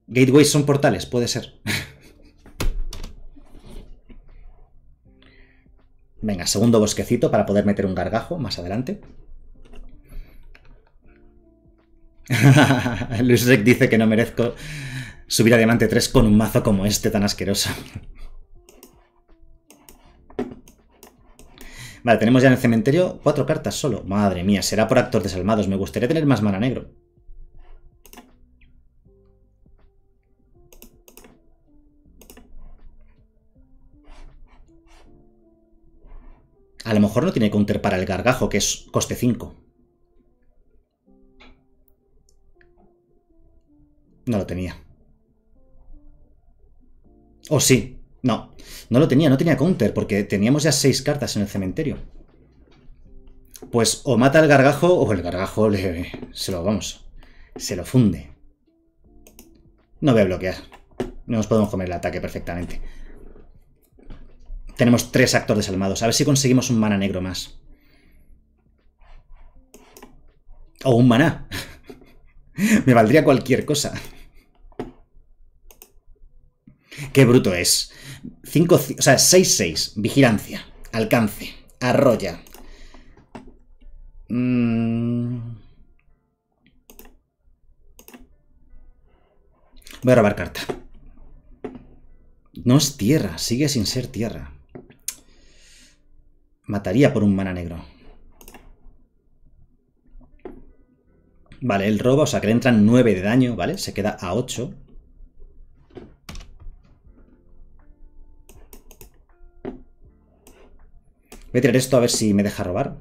Gateways son portales, puede ser. Venga, segundo bosquecito para poder meter un gargajo más adelante. Luis Rick dice que no merezco subir a Diamante 3 con un mazo como este tan asqueroso. Vale, tenemos ya en el cementerio cuatro cartas solo. Madre mía, será por actos desalmados. Me gustaría tener más mana negro. A lo mejor no tiene counter para el gargajo, que es coste 5. No lo tenía. O oh, sí. No, no lo tenía, no tenía counter, porque teníamos ya 6 cartas en el cementerio. Pues o mata al gargajo o el gargajo se lo, vamos, se lo funde. No voy a bloquear. No nos podemos comer el ataque perfectamente. Tenemos tres actores desalmados. A ver si conseguimos un mana negro más. O un maná. Me valdría cualquier cosa. Qué bruto es. 5, o sea, 6-6. Vigilancia. Alcance. Arrolla. Mm. Voy a robar carta. No es tierra, sigue sin ser tierra. Mataría por un mana negro. Vale, él roba, o sea que le entran 9 de daño, ¿vale? Se queda a 8. Voy a tirar esto a ver si me deja robar.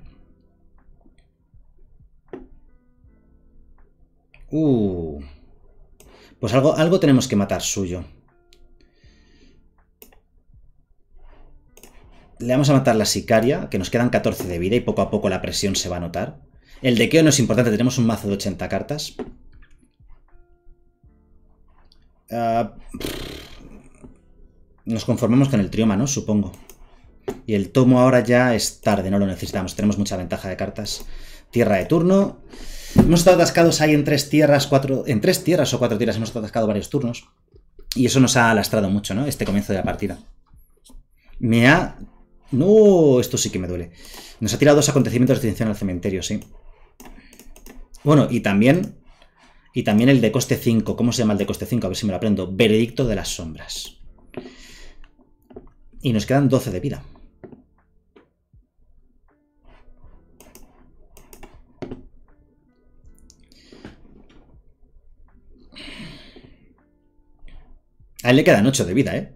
Uh. Pues algo, algo tenemos que matar suyo. Le vamos a matar la sicaria, que nos quedan 14 de vida y poco a poco la presión se va a notar. El dequeo no es importante, tenemos un mazo de 80 cartas. Ah, nos conformamos con el trioma, ¿no? Supongo. Y el tomo ahora ya es tarde, no lo necesitamos. Tenemos mucha ventaja de cartas. Tierra de turno. Hemos estado atascados ahí en tres tierras, cuatro. En tres tierras o cuatro tierras hemos estado atascados varios turnos. Y eso nos ha alastrado mucho, ¿no? Este comienzo de la partida. Me ha no, esto sí que me duele. Nos ha tirado dos acontecimientos de extinción al cementerio, sí. Bueno, y también... Y también el de coste 5. ¿Cómo se llama el de coste 5? A ver si me lo aprendo. Veredicto de las sombras. Y nos quedan 12 de vida. A él le quedan 8 de vida, ¿eh?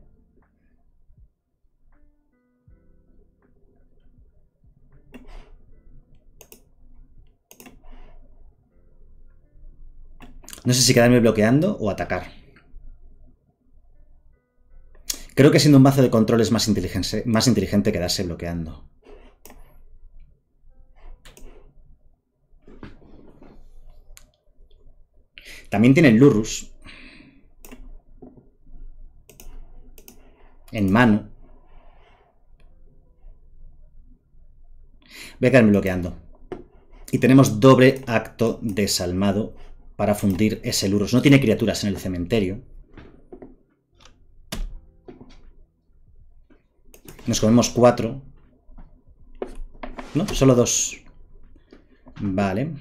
No sé si quedarme bloqueando o atacar. Creo que siendo un mazo de controles es más inteligente, más inteligente quedarse bloqueando. También el Lurus. En mano. Voy a quedarme bloqueando. Y tenemos doble acto desalmado para fundir ese Lurus. No tiene criaturas en el cementerio. Nos comemos cuatro. No, solo dos. Vale.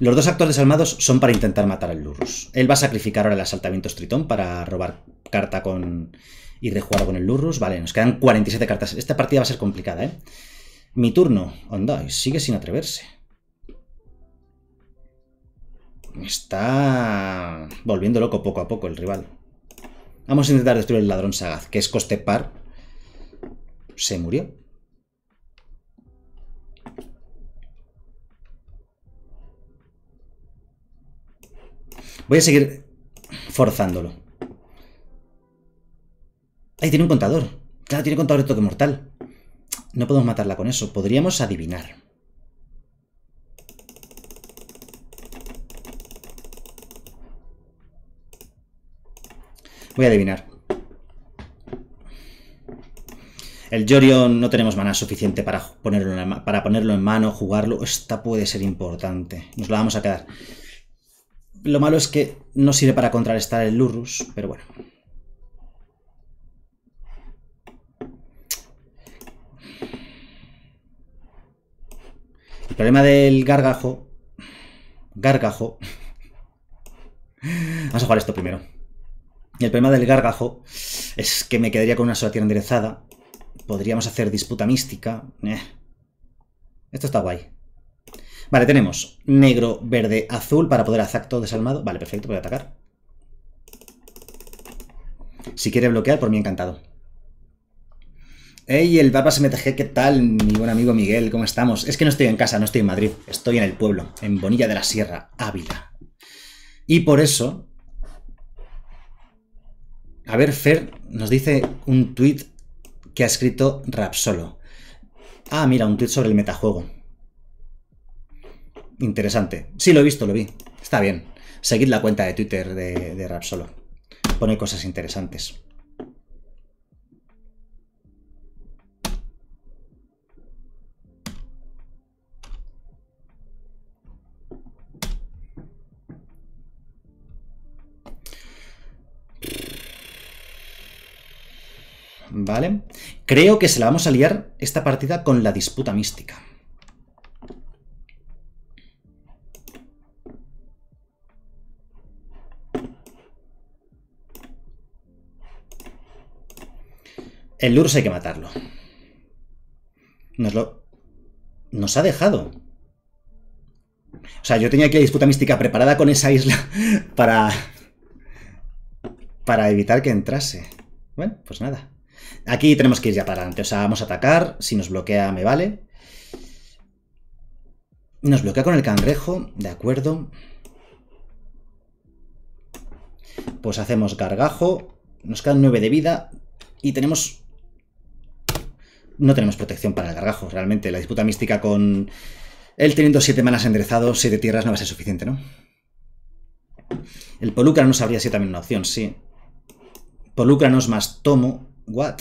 Los dos actuales armados son para intentar matar al Lurus. Él va a sacrificar ahora el asaltamiento Tritón para robar carta con y rejugar con el Lurrus. Vale, nos quedan 47 cartas. Esta partida va a ser complicada, ¿eh? Mi turno, y sigue sin atreverse. está volviendo loco poco a poco el rival. Vamos a intentar destruir el ladrón sagaz, que es coste par. Se murió. Voy a seguir forzándolo. Ahí tiene un contador. Claro, tiene contador de toque mortal. No podemos matarla con eso. Podríamos adivinar. Voy a adivinar. El Yorion no tenemos maná suficiente para ponerlo, en, para ponerlo en mano, jugarlo. Esta puede ser importante. Nos la vamos a quedar. Lo malo es que no sirve para contrarrestar el Lurus, pero bueno. El problema del gargajo... Gargajo... Vamos a jugar esto primero. El problema del gargajo es que me quedaría con una sola tierra enderezada. Podríamos hacer disputa mística. Eh. Esto está guay. Vale, tenemos negro, verde, azul para poder hacer acto desalmado. Vale, perfecto, voy atacar. Si quiere bloquear, por mí encantado. Hey, el se MTG, ¿qué tal? Mi buen amigo Miguel, ¿cómo estamos? Es que no estoy en casa, no estoy en Madrid, estoy en el pueblo, en Bonilla de la Sierra, Ávila. Y por eso... A ver, Fer nos dice un tuit que ha escrito Rapsolo. Ah, mira, un tuit sobre el metajuego. Interesante. Sí, lo he visto, lo vi. Está bien. Seguid la cuenta de Twitter de, de Rapsolo. Pone cosas interesantes. ¿vale? Creo que se la vamos a liar esta partida con la disputa mística. El Lurus hay que matarlo. Nos lo... Nos ha dejado. O sea, yo tenía aquí la disputa mística preparada con esa isla para... Para evitar que entrase. Bueno, pues nada. Aquí tenemos que ir ya para adelante. O sea, vamos a atacar. Si nos bloquea, me vale. Nos bloquea con el cangrejo. De acuerdo. Pues hacemos gargajo. Nos quedan 9 de vida. Y tenemos... No tenemos protección para el gargajo, realmente. La disputa mística con... Él teniendo 7 manas enderezados, 7 tierras no va a ser suficiente, ¿no? El polucranos habría sabría si también una opción, sí. Polucranos más tomo. What?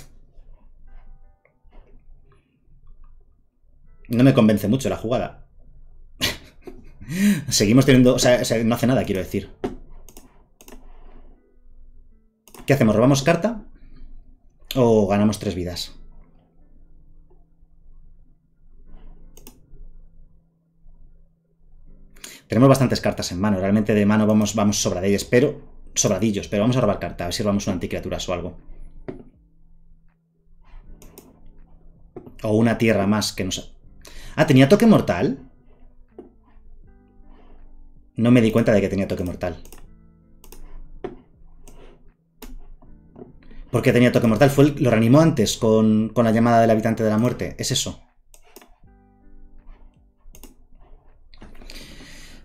no me convence mucho la jugada. Seguimos teniendo... O sea, no hace nada, quiero decir. ¿Qué hacemos? ¿Robamos carta? ¿O ganamos tres vidas? Tenemos bastantes cartas en mano. Realmente de mano vamos, vamos sobradillos, pero... Sobradillos, pero vamos a robar carta. A ver si robamos una anticriaturas o algo. O una tierra más que nos... Ah, ¿tenía toque mortal? No me di cuenta de que tenía toque mortal. ¿Por qué tenía toque mortal. lo reanimó antes con, la llamada del habitante de la muerte. Es eso.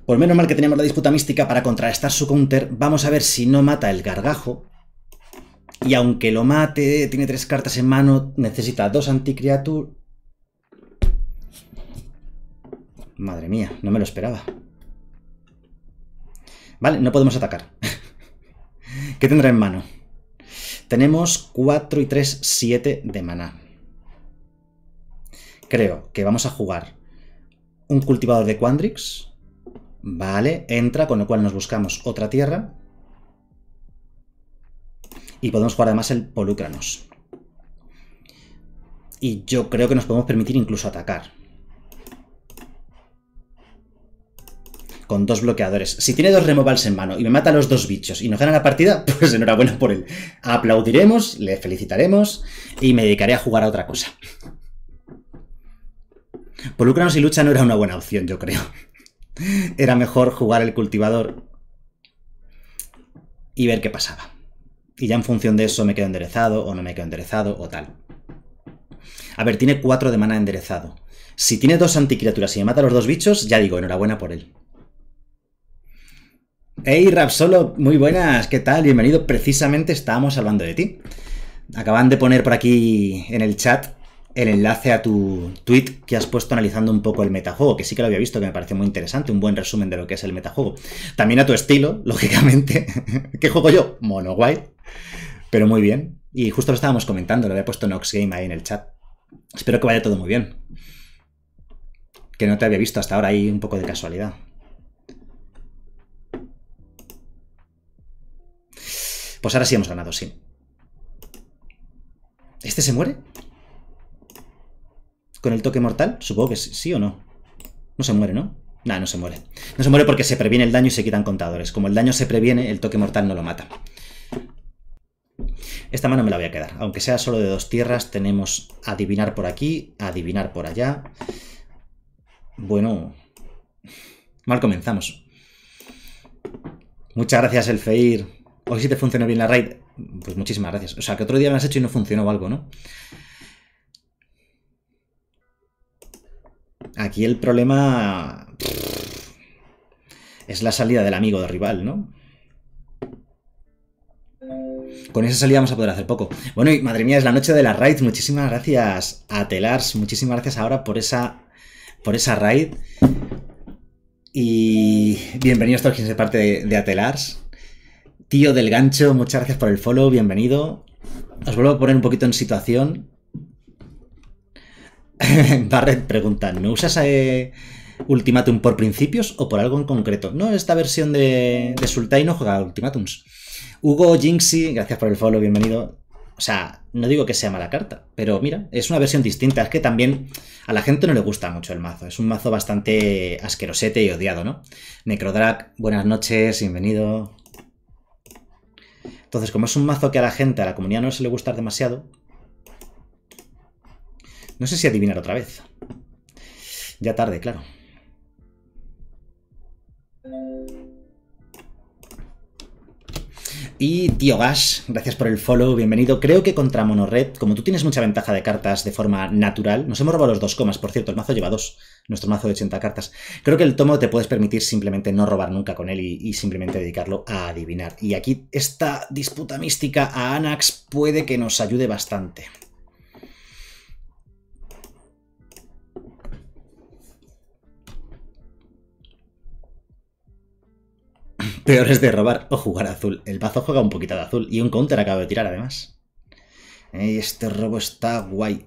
Por menos mal que teníamos la disputa mística para contrarrestar su counter. Vamos a ver si no mata el gargajo. Y aunque lo mate, tiene tres cartas en mano, necesita dos anticriaturas. Madre mía, no me lo esperaba. Vale, no podemos atacar. ¿Qué tendrá en mano? Tenemos 4 y 3, 7 de maná. Creo que vamos a jugar un cultivador de Quandrix. Vale, entra, con lo cual nos buscamos otra tierra. Y podemos jugar además el Polucranos. Y yo creo que nos podemos permitir incluso atacar. con dos bloqueadores. Si tiene dos removals en mano y me mata a los dos bichos y nos gana la partida, pues enhorabuena por él. Aplaudiremos, le felicitaremos y me dedicaré a jugar a otra cosa. lucranos y lucha no era una buena opción, yo creo. Era mejor jugar el cultivador y ver qué pasaba. Y ya en función de eso me quedo enderezado o no me quedo enderezado o tal. A ver, tiene cuatro de mana enderezado. Si tiene dos anticriaturas y me mata a los dos bichos, ya digo, enhorabuena por él. Hey Rapsolo, muy buenas, ¿qué tal? Bienvenido, precisamente estábamos hablando de ti. Acaban de poner por aquí en el chat el enlace a tu tweet que has puesto analizando un poco el metajuego, que sí que lo había visto, que me parece muy interesante, un buen resumen de lo que es el metajuego. También a tu estilo, lógicamente. ¿Qué juego yo? Mono pero muy bien. Y justo lo estábamos comentando, lo había puesto Nox Game ahí en el chat. Espero que vaya todo muy bien. Que no te había visto hasta ahora ahí un poco de casualidad. Pues ahora sí hemos ganado, sí. ¿Este se muere? ¿Con el toque mortal? Supongo que sí, o no. No se muere, ¿no? Nah, no se muere. No se muere porque se previene el daño y se quitan contadores. Como el daño se previene, el toque mortal no lo mata. Esta mano me la voy a quedar. Aunque sea solo de dos tierras, tenemos adivinar por aquí, adivinar por allá. Bueno, mal comenzamos. Muchas gracias, Elfeir. Feir. Hoy si te funcionó bien la raid. Pues muchísimas gracias. O sea, que otro día me has hecho y no funcionó algo, ¿no? Aquí el problema es la salida del amigo de rival, ¿no? Con esa salida vamos a poder hacer poco. Bueno, y madre mía, es la noche de la raid. Muchísimas gracias a Telars. Muchísimas gracias ahora por esa, por esa raid. Y bienvenidos todos quienes de parte de, de Atelars. Tío del gancho, muchas gracias por el follow, bienvenido. Os vuelvo a poner un poquito en situación. Barret pregunta, ¿no usas eh, Ultimatum por principios o por algo en concreto? No, esta versión de, de no juega Ultimatums. Hugo Jinxy, gracias por el follow, bienvenido. O sea, no digo que sea mala carta, pero mira, es una versión distinta. Es que también a la gente no le gusta mucho el mazo. Es un mazo bastante asquerosete y odiado, ¿no? Necrodrag, buenas noches, bienvenido. Entonces, como es un mazo que a la gente, a la comunidad no se le gusta demasiado, no sé si adivinar otra vez. Ya tarde, claro. Y tío Gash, gracias por el follow, bienvenido. Creo que contra Monorred, como tú tienes mucha ventaja de cartas de forma natural, nos hemos robado los dos comas, por cierto, el mazo lleva dos, nuestro mazo de 80 cartas. Creo que el tomo te puedes permitir simplemente no robar nunca con él y simplemente dedicarlo a adivinar. Y aquí esta disputa mística a Anax puede que nos ayude bastante. peores de robar o jugar azul. El bazo juega un poquito de azul y un counter acabo de tirar además. Este robo está guay.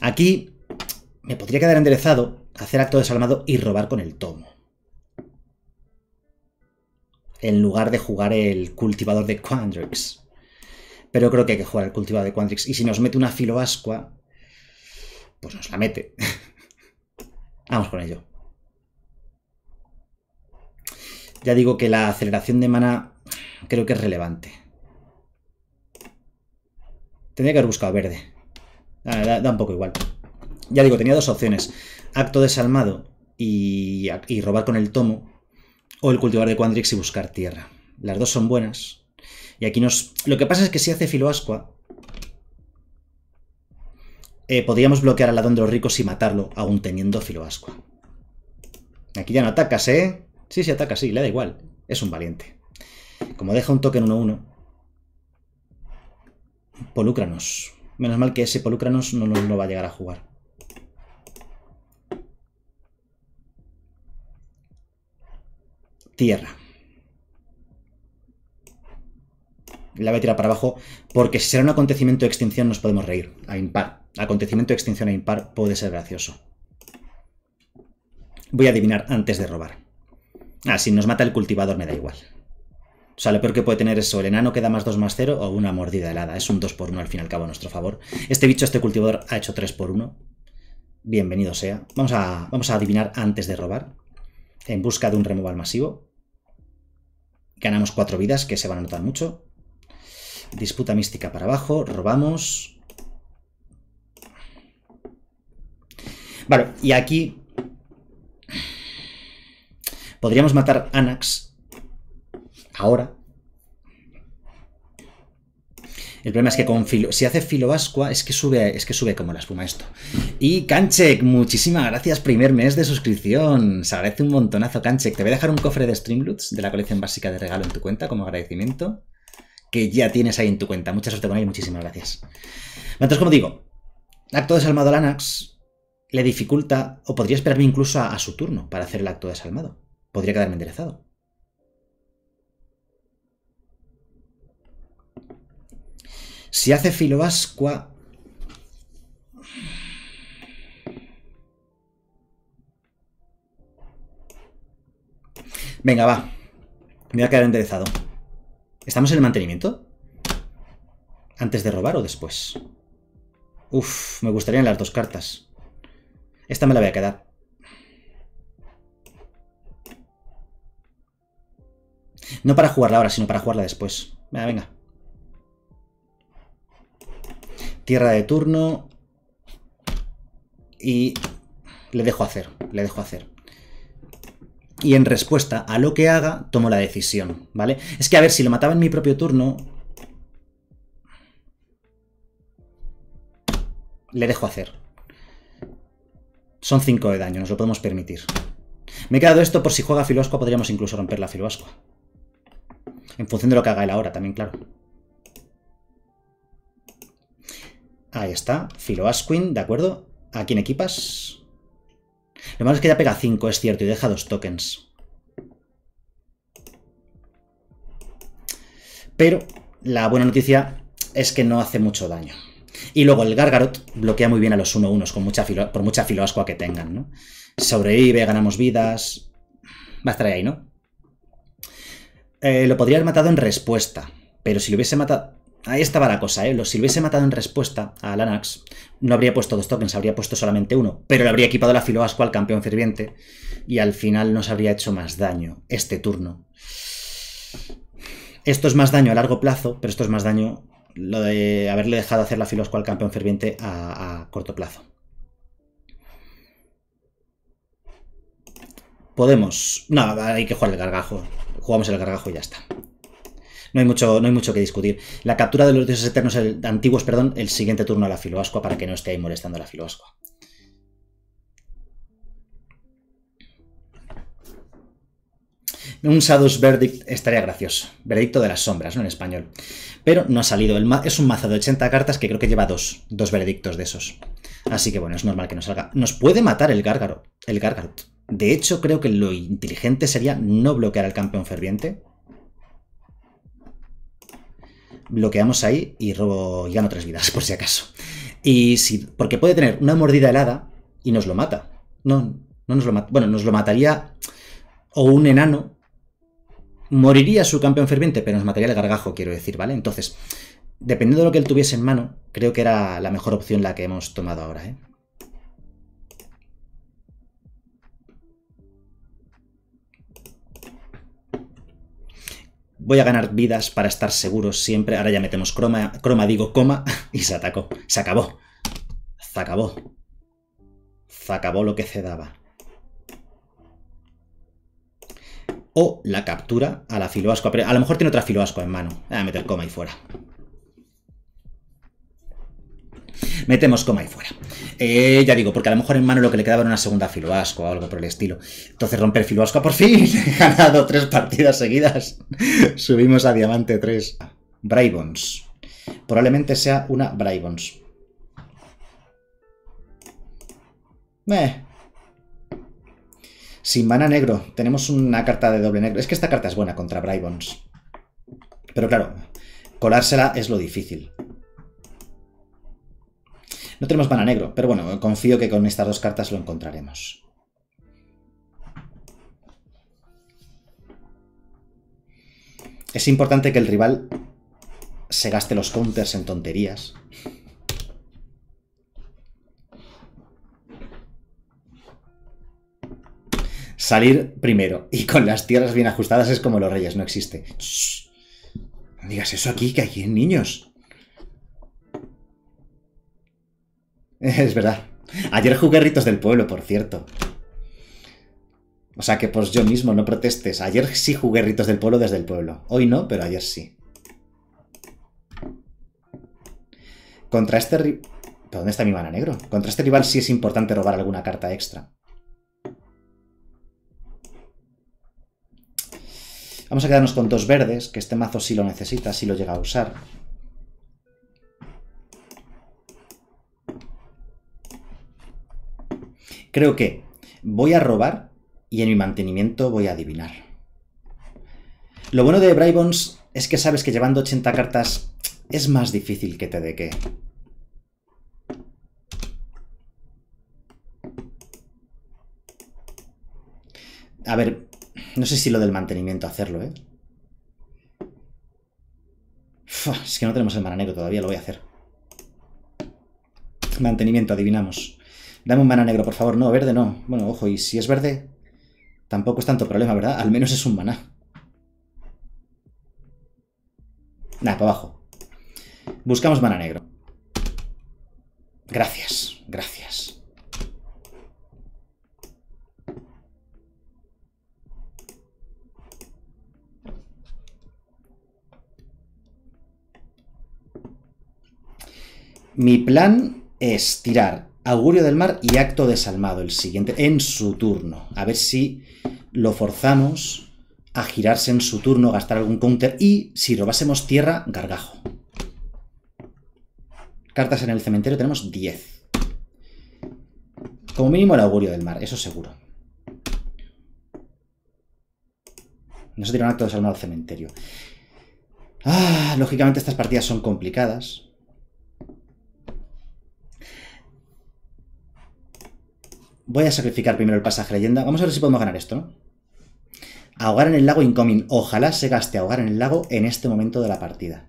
Aquí me podría quedar enderezado, hacer acto desarmado y robar con el tomo. En lugar de jugar el cultivador de Quandrix. Pero creo que hay que jugar el cultivador de Quandrix. Y si nos mete una filoasqua pues nos la mete. Vamos con ello. Ya digo que la aceleración de mana creo que es relevante. Tendría que haber buscado verde. Ah, da, un poco igual. Ya digo, tenía dos opciones. Acto desalmado y, robar con el tomo. O el cultivar de Quandrix y buscar tierra. Las dos son buenas. Y aquí nos... Lo que pasa es que si hace filoascua... Eh, podríamos bloquear al ladrón de los ricos y matarlo, aún teniendo filoascua. Aquí ya no atacas, ¿eh? Sí, se ataca, sí, le da igual. Es un valiente. Como deja un token 1-1. Polúcranos. Menos mal que ese Polúcranos no lo va a llegar a jugar. Tierra. La voy a tirar para abajo porque si será un acontecimiento de extinción nos podemos reír. A impar. Acontecimiento de extinción a impar puede ser gracioso. Voy a adivinar antes de robar. Ah, si nos mata el cultivador me da igual. O sea, lo peor que puede tener es el enano que da más 2 más 0 o una mordida helada. Es un 2 por 1 al fin y al cabo a nuestro favor. Este bicho, este cultivador, ha hecho 3 por 1. Bienvenido sea. Vamos a, vamos a adivinar antes de robar. En busca de un removal masivo. Ganamos 4 vidas, que se van a notar mucho. Disputa mística para abajo. Robamos. Vale, y aquí Podríamos matar Anax ahora. El problema es que con si hace filo es que sube, es que sube como la espuma esto. Y Kanchek, muchísimas gracias, primer mes de suscripción. Se agradece un montonazo, Kanchek. Te voy a dejar un cofre de Streamloots de la colección básica de regalo en tu cuenta como agradecimiento. Que ya tienes ahí en tu cuenta. Mucha suerte con él muchísimas gracias. Entonces, como digo, acto desalmado al Anax le dificulta, o podría esperarme incluso a, a su turno para hacer el acto desalmado podría quedarme enderezado. Si hace filo Venga, va. Me voy a quedar enderezado. ¿Estamos en el mantenimiento? ¿Antes de robar o después? Uf, me gustarían las dos cartas. Esta me la voy a quedar. No para jugarla ahora, sino para jugarla después. Venga, venga. Tierra de turno. Y le dejo hacer, le dejo hacer. Y en respuesta a lo que haga, tomo la decisión, ¿vale? Es que a ver, si lo mataba en mi propio turno... Le dejo hacer. Son 5 de daño, nos lo podemos permitir. Me he quedado esto por si juega Filosco, podríamos incluso romper la Filosco. En función de lo que haga él ahora también, claro. Ahí está, Filo ¿de acuerdo? ¿A quién equipas? Lo malo es que ya pega 5, es cierto, y deja dos tokens. Pero la buena noticia es que no hace mucho daño. Y luego el Gargarot bloquea muy bien a los 1-1 con mucha por mucha filoascua que tengan, ¿no? Sobrevive, ganamos vidas. Va a estar ahí, ¿no? Eh, lo podría haber matado en respuesta, pero si lo hubiese matado... Ahí estaba la cosa, ¿eh? si lo hubiese matado en respuesta a Lanax, no habría puesto dos tokens, habría puesto solamente uno, pero le habría equipado la asco al campeón ferviente y al final nos habría hecho más daño este turno. Esto es más daño a largo plazo, pero esto es más daño lo de haberle dejado hacer la filo al campeón ferviente a, a corto plazo. Podemos... No, hay que jugar el gargajo jugamos el gargajo y ya está. No hay, mucho, no hay mucho que discutir. La captura de los dioses eternos antiguos, perdón, el siguiente turno a la filoascua para que no esté molestando a la filoascua. Un Sadus Verdict estaría gracioso. Veredicto de las sombras, ¿no? En español. Pero no ha salido. es un mazo de 80 cartas que creo que lleva dos, dos veredictos de esos. Así que bueno, es normal que no salga. Nos puede matar el Gárgaro. El Gárgaro. De hecho, creo que lo inteligente sería no bloquear al campeón ferviente. Bloqueamos ahí y robo y gano tres vidas, por si acaso. Y si, porque puede tener una mordida helada y nos lo mata. No, nos lo mata. Bueno, nos lo mataría o un enano. Moriría su campeón ferviente, pero nos mataría el gargajo, quiero decir, ¿vale? Entonces, dependiendo de lo que él tuviese en mano, creo que era la mejor opción la que hemos tomado ahora, ¿eh? voy a ganar vidas para estar seguros siempre. Ahora ya metemos croma, croma digo coma, y se atacó. Se acabó. Se acabó. Se acabó lo que cedaba O la captura a la filoasco. A lo mejor tiene otra filoasco en mano. Voy a meter coma y fuera. Metemos coma ahí fuera. Eh, ya digo, porque a lo mejor en mano lo que le quedaba era una segunda filoasco o algo por el estilo. Entonces romper filoasco por fin. He ganado tres partidas seguidas. Subimos a diamante 3. Braibons. Probablemente sea una Braibons. Eh. Sin mana negro. Tenemos una carta de doble negro. Es que esta carta es buena contra Braibons. Pero claro, colársela es lo difícil. No tenemos mana negro, pero bueno, confío que con estas dos cartas lo encontraremos. Es importante que el rival se gaste los counters en tonterías. Salir primero y con las tierras bien ajustadas es como los reyes, no existe. No digas eso aquí, que hay niños. Es verdad. Ayer jugué Ritos del Pueblo, por cierto. O sea que pues yo mismo, no protestes. Ayer sí jugué Ritos del Pueblo desde el pueblo. Hoy no, pero ayer sí. Contra este rival... ¿Dónde está mi mana negro? Contra este rival sí es importante robar alguna carta extra. Vamos a quedarnos con dos verdes, que este mazo sí lo necesita, sí lo llega a usar. Creo que voy a robar y en mi mantenimiento voy a adivinar. Lo bueno de Brybons es que sabes que llevando 80 cartas es más difícil que te deque. A ver, no sé si lo del mantenimiento hacerlo, ¿eh? es que no tenemos el mananero todavía, lo voy a hacer. Mantenimiento, adivinamos. Dame un mana negro, por favor. No, verde no. Bueno, ojo, y si es verde, tampoco es tanto problema, ¿verdad? Al menos es un maná. Nada, para abajo. Buscamos mana negro. Gracias, gracias. Mi plan es tirar Augurio del Mar y Acto Desalmado, el siguiente, en su turno. A ver si lo forzamos a girarse en su turno, gastar algún counter y, si robásemos tierra, gargajo. Cartas en el cementerio tenemos 10. Como mínimo el Augurio del Mar, eso seguro. No se tiró un acto desalmado al cementerio. Ah, lógicamente estas partidas son complicadas. Voy a sacrificar primero el pasaje leyenda. Vamos a ver si podemos ganar esto, ¿no? Ahogar en el lago incoming. Ojalá se gaste ahogar en el lago en este momento de la partida.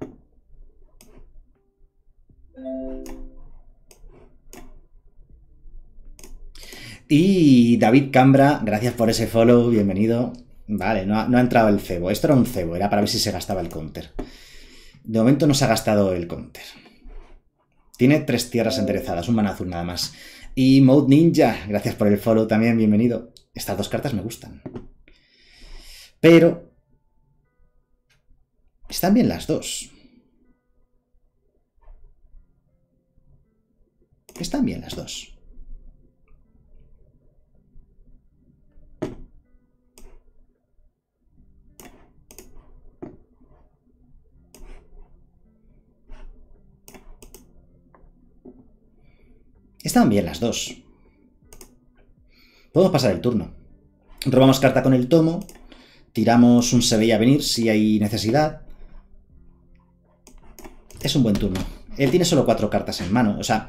Y David Cambra, gracias por ese follow, bienvenido. Vale, no ha, entrado el cebo. Esto era un cebo, era para ver si se gastaba el counter. De momento no se ha gastado el counter. Tiene tres tierras enderezadas, un mana azul nada más. Y Mode Ninja, gracias por el follow también, bienvenido. Estas dos cartas me gustan. Pero... Están bien las dos. Están bien las dos. Estaban bien las dos. Podemos pasar el turno. Robamos carta con el tomo. Tiramos un se veía venir si hay necesidad. Es un buen turno. Él tiene solo cuatro cartas en mano. O sea,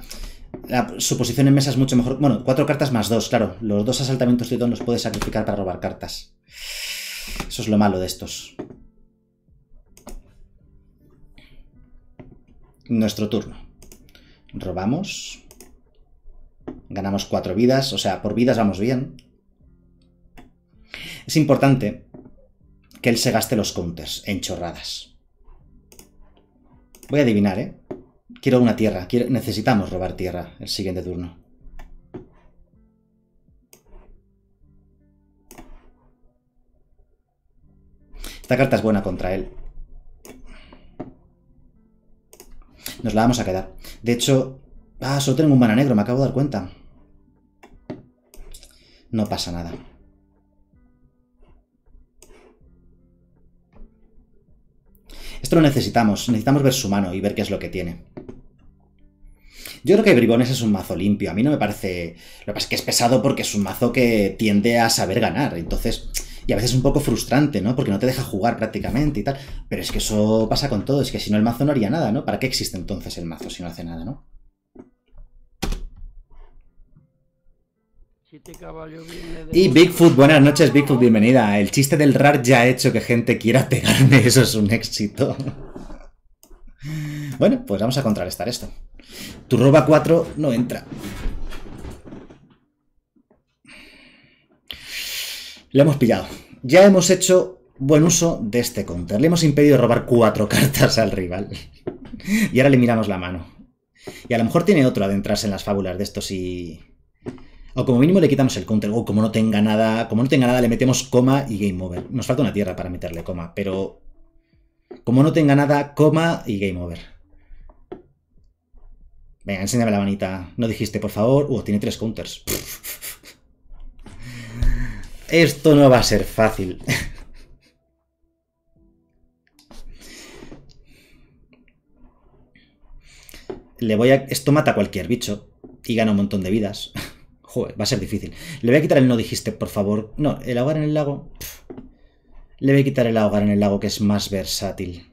la, su posición en mesa es mucho mejor. Bueno, cuatro cartas más dos, claro. Los dos asaltamientos de Don los puede sacrificar para robar cartas. Eso es lo malo de estos. Nuestro turno. Robamos. Ganamos cuatro vidas, o sea, por vidas vamos bien. Es importante que él se gaste los counters en chorradas. Voy a adivinar, ¿eh? Quiero una tierra. Necesitamos robar tierra el siguiente turno. Esta carta es buena contra él. Nos la vamos a quedar. De hecho... Ah, solo tengo un mana negro, me acabo de dar cuenta no pasa nada. Esto lo necesitamos, necesitamos ver su mano y ver qué es lo que tiene. Yo creo que Bribones es un mazo limpio, a mí no me parece... Lo que pasa es que es pesado porque es un mazo que tiende a saber ganar, entonces... Y a veces es un poco frustrante, ¿no? Porque no te deja jugar prácticamente y tal. Pero es que eso pasa con todo, es que si no el mazo no haría nada, ¿no? ¿Para qué existe entonces el mazo si no hace nada, ¿no? Y Bigfoot, buenas noches Bigfoot, bienvenida. El chiste del RAR ya ha hecho que gente quiera pegarme, eso es un éxito. Bueno, pues vamos a contrarrestar esto. Tu roba 4 no entra. Lo hemos pillado. Ya hemos hecho buen uso de este counter. Le hemos impedido robar 4 cartas al rival. Y ahora le miramos la mano. Y a lo mejor tiene otro adentrarse en las fábulas de estos y o como mínimo le quitamos el counter, o como no tenga nada, como no tenga nada le metemos coma y game over. Nos falta una tierra para meterle coma, pero como no tenga nada, coma y game over. Venga, enséñame la manita. No dijiste, por favor. Uh, tiene tres counters. Esto no va a ser fácil. Le voy a... Esto mata a cualquier bicho y gana un montón de vidas. Joder, va a ser difícil. Le voy a quitar el no dijiste, por favor. No, el ahogar en el lago... Le voy a quitar el ahogar en el lago, que es más versátil.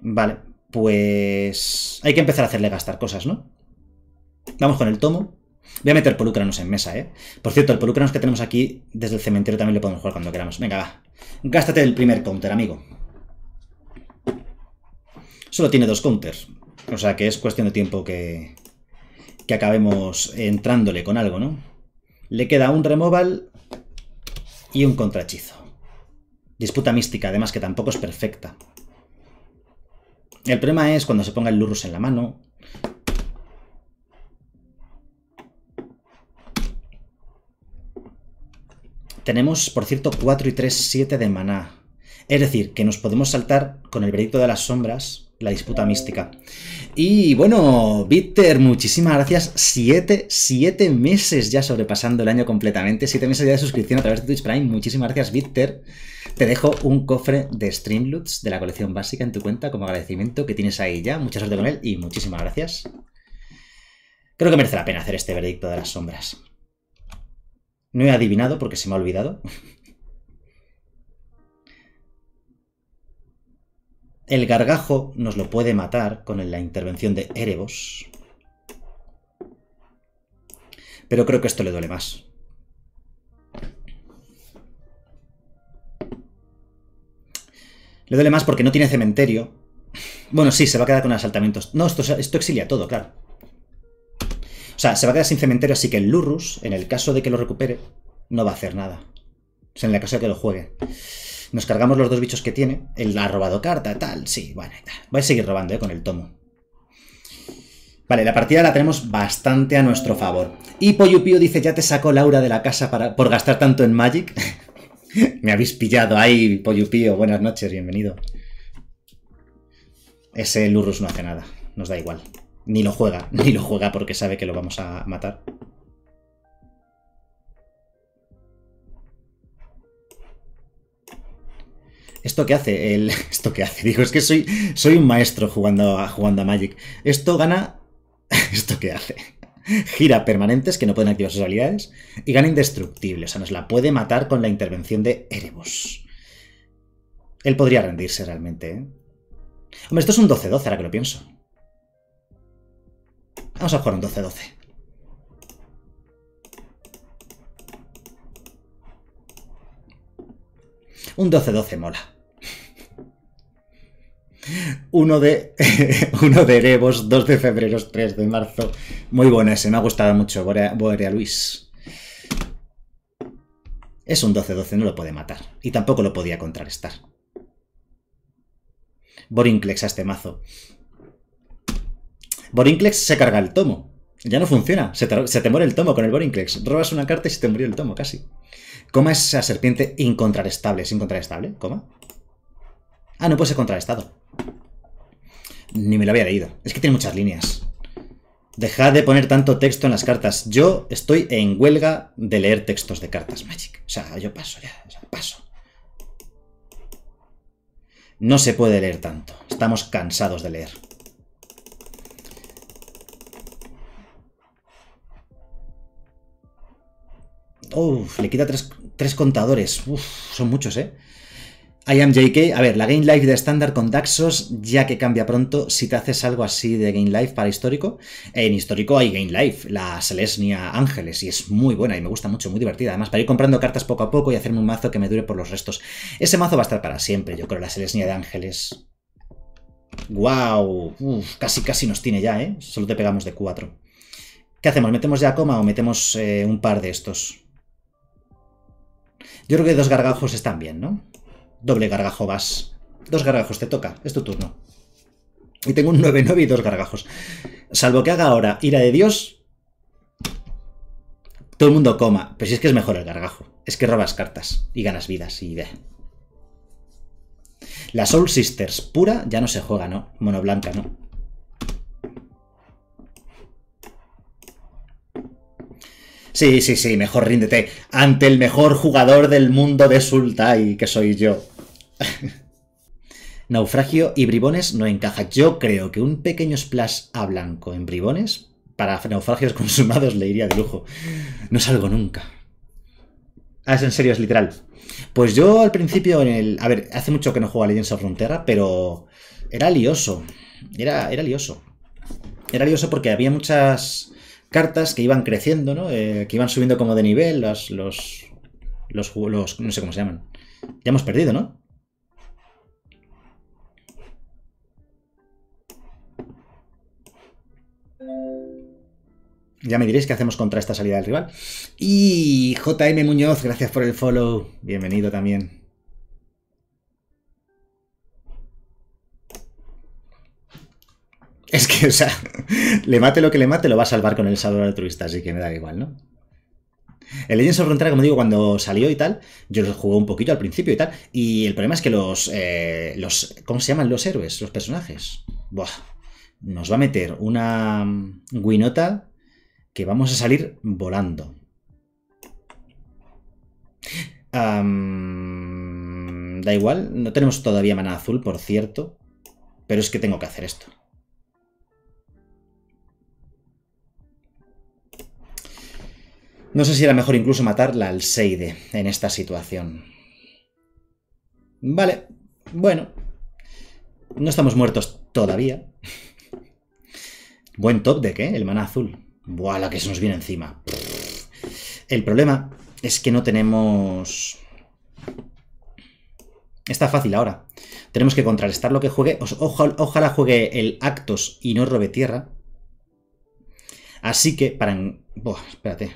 Vale, pues... Hay que empezar a hacerle gastar cosas, ¿no? Vamos con el tomo. Voy a meter polúcranos en mesa, ¿eh? Por cierto, el polúcranos que tenemos aquí desde el cementerio también lo podemos jugar cuando queramos. Venga, va. Gástate el primer counter, amigo. Solo tiene dos counters. O sea que es cuestión de tiempo que, acabemos entrándole con algo, ¿no? Le queda un removal y un contrachizo. Disputa mística, además que tampoco es perfecta. El problema es cuando se ponga el lurus en la mano. Tenemos, por cierto, 4 y 3, 7 de maná. Es decir, que nos podemos saltar con el veredicto de las sombras la disputa mística. Y bueno, Víctor, muchísimas gracias. Siete, siete meses ya sobrepasando el año completamente. Siete meses ya de suscripción a través de Twitch Prime. Muchísimas gracias, Víctor. Te dejo un cofre de Streamloots de la colección básica en tu cuenta como agradecimiento que tienes ahí ya. Mucha suerte con él y muchísimas gracias. Creo que merece la pena hacer este veredicto de las sombras. No he adivinado porque se me ha olvidado. El gargajo nos lo puede matar con la intervención de Erebos. Pero creo que esto le duele más. Le duele más porque no tiene cementerio. Bueno, sí, se va a quedar con asaltamientos. No, esto, exilia todo, claro. O sea, se va a quedar sin cementerio, así que el Lurrus, en el caso de que lo recupere, no va a hacer nada. O sea, en el caso de que lo juegue. Nos cargamos los dos bichos que tiene. Él ha robado carta, tal, sí, bueno, tal. Voy a seguir robando, ¿eh? Con el tomo. Vale, la partida la tenemos bastante a nuestro favor. Y Poyupío dice, ya te sacó Laura de la casa para, por gastar tanto en Magic. Me habéis pillado ahí, Poyupío. Buenas noches, bienvenido. Ese Lurus no hace nada, nos da igual. Ni lo juega, ni lo juega porque sabe que lo vamos a matar. ¿Esto qué hace? El, ¿Esto qué hace? Digo, es que soy, soy un maestro jugando a, jugando a Magic. Esto gana... ¿Esto qué hace? Gira permanentes que no pueden activar sus habilidades y gana indestructible. O sea, nos la puede matar con la intervención de Erebus. Él podría rendirse realmente, ¿eh? Hombre, esto es un 12-12 ahora que lo pienso. Vamos a jugar un 12-12. Un 12-12 mola uno de, uno de Erebos, 2 de febrero, 3 de marzo. Muy buena ese, me ha gustado mucho, Borea, Luis. Es un 12-12, no lo puede matar. Y tampoco lo podía contrarrestar. Borinclex a este mazo. Borinclex se carga el tomo. Ya no funciona. Se te, se muere el tomo con el Borinclex. Robas una carta y se te murió el tomo, casi. Coma esa serpiente incontrarestable. ¿Es incontrarestable? Coma. Ah, no puede ser estado. Ni me lo había leído. Es que tiene muchas líneas. Dejad de poner tanto texto en las cartas. Yo estoy en huelga de leer textos de cartas Magic. O sea, yo paso ya, o paso. No se puede leer tanto. Estamos cansados de leer. Uf, le quita tres, tres contadores. Uf, son muchos, ¿eh? I am JK. A ver, la Game Life de estándar con Daxos, ya que cambia pronto, si te haces algo así de Game Life para histórico. En histórico hay Game Life, la Selesnia Ángeles, y es muy buena y me gusta mucho, muy divertida. Además, para ir comprando cartas poco a poco y hacerme un mazo que me dure por los restos. Ese mazo va a estar para siempre, yo creo, la Selesnia de Ángeles. ¡Guau! Wow. casi, casi nos tiene ya, ¿eh? Solo te pegamos de cuatro. ¿Qué hacemos? ¿Metemos ya coma o metemos eh, un par de estos? Yo creo que dos gargajos están bien, ¿no? Doble gargajo vas. Dos gargajos te toca, es tu turno. Y tengo un 9-9 y dos gargajos. Salvo que haga ahora ira de Dios, todo el mundo coma. Pero si es que es mejor el gargajo. Es que robas cartas y ganas vidas y... La Soul Sisters pura ya no se juega, ¿no? Mono blanca, ¿no? Sí, sí, sí, mejor ríndete ante el mejor jugador del mundo de Sultai, que soy yo. Naufragio y Bribones no encaja. Yo creo que un pequeño splash a blanco en Bribones para naufragios consumados le iría de lujo. No salgo nunca. Ah, es en serio, es literal. Pues yo al principio en el... A ver, hace mucho que no juego a Legends of Frontera, pero era lioso. Era, era lioso. Era lioso porque había muchas cartas que iban creciendo, ¿no? Eh, que iban subiendo como de nivel los, los... Los... No sé cómo se llaman. Ya hemos perdido, ¿no? Ya me diréis qué hacemos contra esta salida del rival. Y JM Muñoz, gracias por el follow. Bienvenido también. Es que, o sea, le mate lo que le mate, lo va a salvar con el salvador altruista, así que me da igual, ¿no? El Legends of Runeterra, como digo, cuando salió y tal, yo lo jugué un poquito al principio y tal, y el problema es que los, eh, los ¿cómo se llaman los héroes, los personajes? Buah, nos va a meter una guinota que vamos a salir volando. da igual, no tenemos todavía mana azul, por cierto, pero es que tengo que hacer esto. No sé si era mejor incluso matarla al Alseide en esta situación. Vale, bueno. No estamos muertos todavía. Buen top de qué, ¿eh? el mana azul. Buah, la que se nos viene encima. El problema es que no tenemos... Está fácil ahora. Tenemos que contrarrestar lo que juegue. Ojalá, juegue el Actos y no robe tierra. Así que para... Buah, espérate.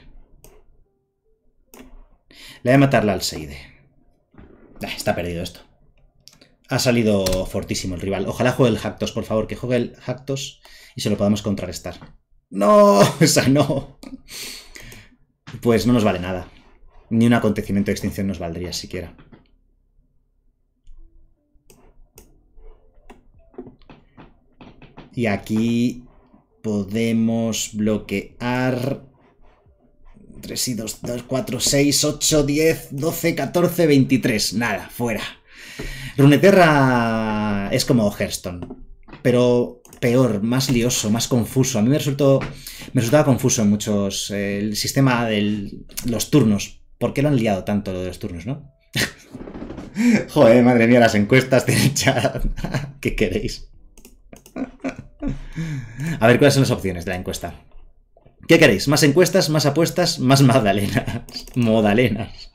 Le voy a matar la Alseide. Ah, está perdido esto. Ha salido fortísimo el rival. Ojalá juegue el Actos, por favor, que juegue el Actos y se lo podamos contrarrestar. No, o sea, no. Pues no nos vale nada. Ni un acontecimiento de extinción nos valdría siquiera. Y aquí podemos bloquear 3 y 2, 2, 4, 6, 8, 10, 12, 14, 23. Nada, fuera. Runeterra es como Hearthstone, pero peor, más lioso, más confuso. A mí me, resultó, me resultaba confuso en muchos eh, el sistema de los turnos. ¿Por qué lo han liado tanto lo de los turnos, no? Joder, madre mía, las encuestas del chat. ¿Qué queréis? A ver, ¿cuáles son las opciones de la encuesta? ¿Qué queréis? ¿Más encuestas, más apuestas, más magdalenas? Modalenas.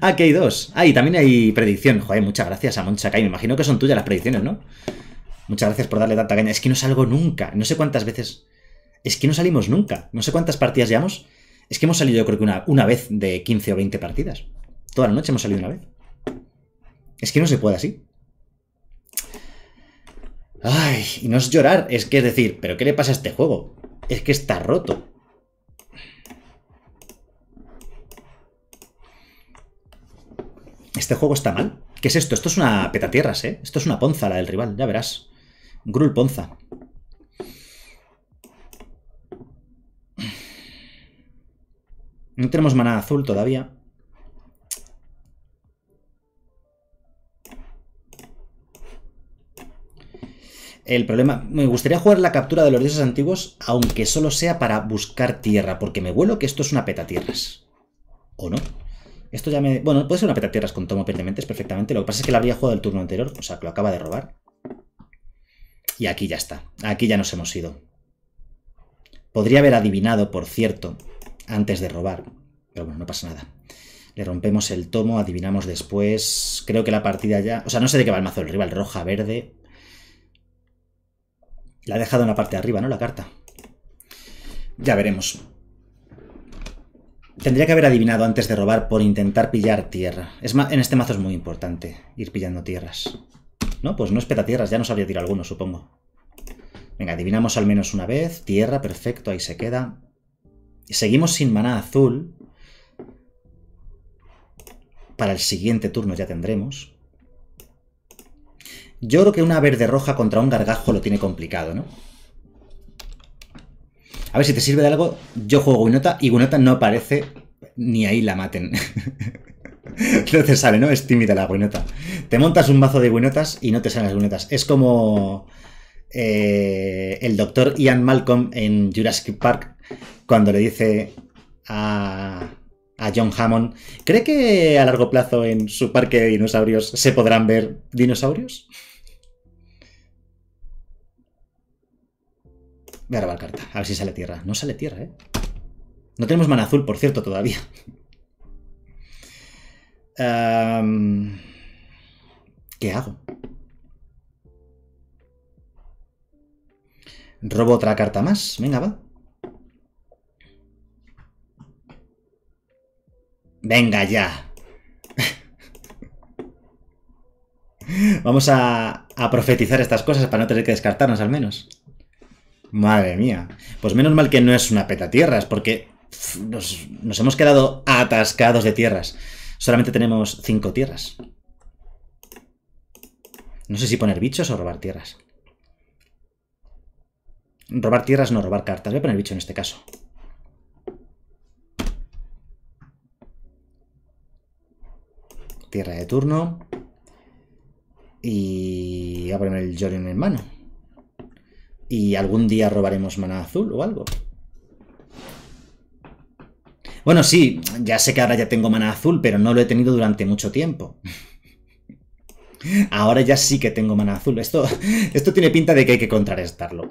Ah, que hay dos. Ah, y también hay predicción. Joder, muchas gracias a Monchakai. Me imagino que son tuyas las predicciones, ¿no? Muchas gracias por darle tanta caña. Es que no salgo nunca. No sé cuántas veces. Es que no salimos nunca. No sé cuántas partidas llevamos. Es que hemos salido, yo creo que una, una vez de 15 o 20 partidas. Toda la noche hemos salido una vez. Es que no se puede así. Ay, y no es llorar, es que es decir, ¿pero qué le pasa a este juego? Es que está roto. Este juego está mal. ¿Qué es esto? Esto es una petatierras, ¿eh? Esto es una ponza la del rival, ya verás. Grul Ponza. No tenemos manada azul todavía. El problema... Me gustaría jugar la captura de los dioses antiguos, aunque solo sea para buscar tierra, porque me vuelo que esto es una peta tierras. ¿O no? Esto ya me... Bueno, puede ser una peta tierras con tomo pendientes perfectamente. Lo que pasa es que la habría jugado el turno anterior, o sea, que lo acaba de robar. Y aquí ya está, aquí ya nos hemos ido. Podría haber adivinado, por cierto, antes de robar, pero bueno, no pasa nada. Le rompemos el tomo, adivinamos después. Creo que la partida ya... O sea, no sé de qué va el mazo del rival, roja, verde. La ha dejado en la parte de arriba, ¿no? La carta. Ya veremos. Tendría que haber adivinado antes de robar por intentar pillar tierra. Es en este mazo es muy importante ir pillando tierras. No, pues no es petatierras, ya no sabría tirar alguno, supongo. Venga, adivinamos al menos una vez. Tierra, perfecto, ahí se queda. Y seguimos sin maná azul. Para el siguiente turno ya tendremos. Yo creo que una verde roja contra un gargajo lo tiene complicado, ¿no? A ver, si te sirve de algo, yo juego Gunota y Gunota no aparece ni ahí la maten. no te sale, ¿no? Es tímida la guinota. Te montas un mazo de guinotas y no te salen las guinotas. Es como eh, el doctor Ian Malcolm en Jurassic Park cuando le dice a, a John Hammond, ¿cree que a largo plazo en su parque de dinosaurios se podrán ver dinosaurios? Voy a robar carta, a ver si sale tierra. No sale tierra, ¿eh? No tenemos mana azul, por cierto, todavía. ¿Qué hago? Robo otra carta más. Venga, va. Venga ya. Vamos a, profetizar estas cosas para no tener que descartarnos al menos. Madre mía. Pues menos mal que no es una peta tierras, porque nos hemos quedado atascados de tierras. Solamente tenemos cinco tierras. No sé si poner bichos o robar tierras. Robar tierras, no robar cartas. Voy a poner bicho en este caso. Tierra de turno. Y voy a poner el Jorion en mano. Y algún día robaremos mana azul o algo. Bueno, sí, ya sé que ahora ya tengo mana azul, pero no lo he tenido durante mucho tiempo. Ahora ya sí que tengo mana azul. Esto, esto tiene pinta de que hay que contrarrestarlo.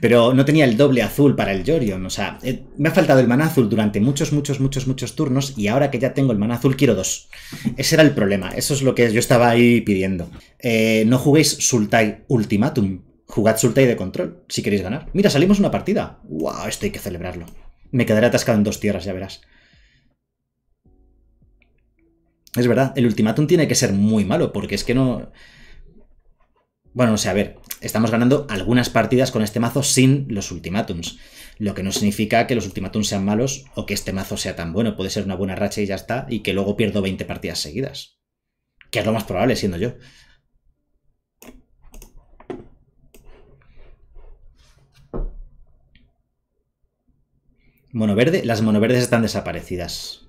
Pero no tenía el doble azul para el Jorion. O sea, eh, me ha faltado el mana azul durante muchos, muchos, muchos, muchos turnos. Y ahora que ya tengo el mana azul, quiero dos. Ese era el problema. Eso es lo que yo estaba ahí pidiendo. Eh, no juguéis Sultai Ultimatum. Jugad Sultai de control si queréis ganar. Mira, salimos una partida. ¡Wow! Esto hay que celebrarlo me quedaré atascado en dos tierras, ya verás. Es verdad, el ultimátum tiene que ser muy malo, porque es que no... Bueno, no sea, a ver, estamos ganando algunas partidas con este mazo sin los ultimátums, lo que no significa que los ultimátums sean malos o que este mazo sea tan bueno, puede ser una buena racha y ya está, y que luego pierdo 20 partidas seguidas, que es lo más probable siendo yo. ¿Mono verde? las monoverdes están desaparecidas.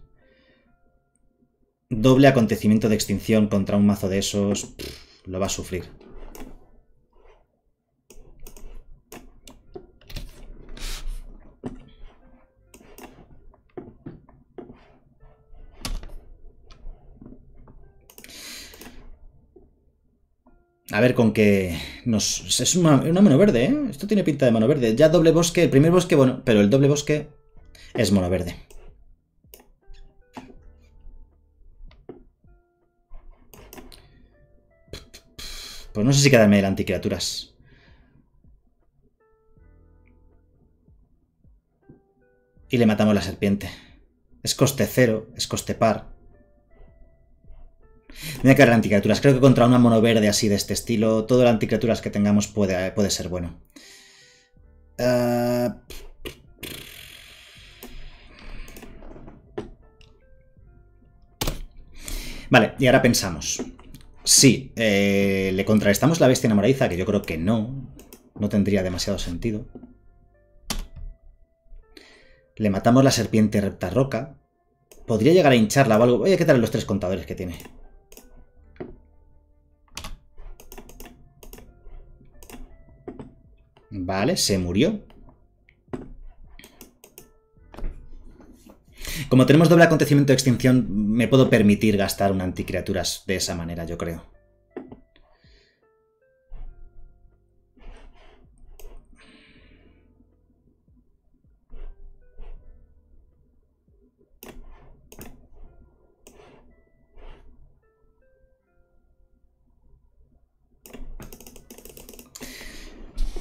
Doble acontecimiento de extinción contra un mazo de esos, lo va a sufrir. A ver con qué nos... Es una, una mano verde, ¿eh? Esto tiene pinta de mano verde. Ya doble bosque, el primer bosque, bueno, pero el doble bosque es mono verde. Pues no sé si quedarme delante de criaturas. Y le matamos la serpiente. Es coste cero, es coste par. Me voy a quedar anticriaturas. Creo que contra una mono verde así de este estilo, todo el anticriaturas que tengamos puede, puede ser bueno. Eh, Vale, y ahora pensamos. Sí, eh, le contrarrestamos la bestia enamoradiza, que yo creo que no. No tendría demasiado sentido. Le matamos la serpiente roca. Podría llegar a hincharla o algo. Voy a quitarle los tres contadores que tiene. Vale, se murió. Como tenemos doble acontecimiento de extinción, me puedo permitir gastar un anticriaturas de esa manera, yo creo.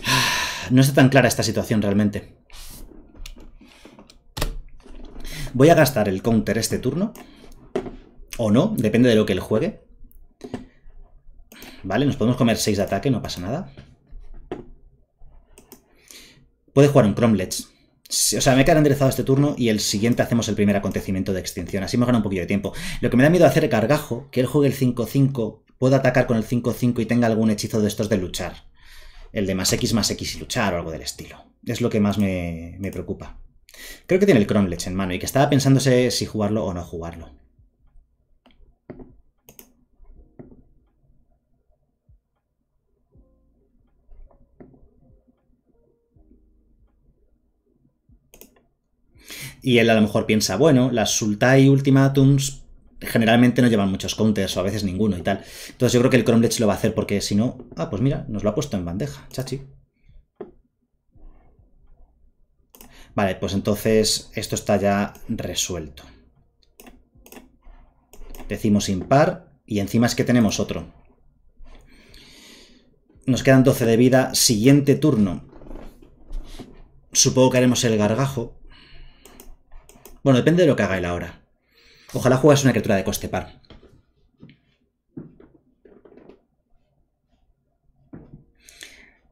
Ah, no está tan clara esta situación realmente. Voy a gastar el counter este turno. O no, depende de lo que él juegue. Vale, nos podemos comer 6 de ataque, no pasa nada. Puede jugar un Cromlets. O sea, me quedaré enderezado este turno y el siguiente hacemos el primer acontecimiento de extinción. Así me gana un poquito de tiempo. Lo que me da miedo hacer cargajo que él juegue el 5-5, pueda atacar con el 5-5 y tenga algún hechizo de estos de luchar. El de más X más X y luchar o algo del estilo. Es lo que más me, me preocupa. Creo que tiene el Cromlech en mano y que estaba pensándose si jugarlo o no jugarlo. Y él a lo mejor piensa, bueno, las Sultai Ultimatums generalmente no llevan muchos counters o a veces ninguno y tal. Entonces yo creo que el Cromlech lo va a hacer porque si no... Ah, pues mira, nos lo ha puesto en bandeja, chachi. Vale, pues entonces esto está ya resuelto. Decimos impar y encima es que tenemos otro. Nos quedan 12 de vida. Siguiente turno. Supongo que haremos el gargajo. Bueno, depende de lo que haga él ahora. Ojalá juegas una criatura de coste par.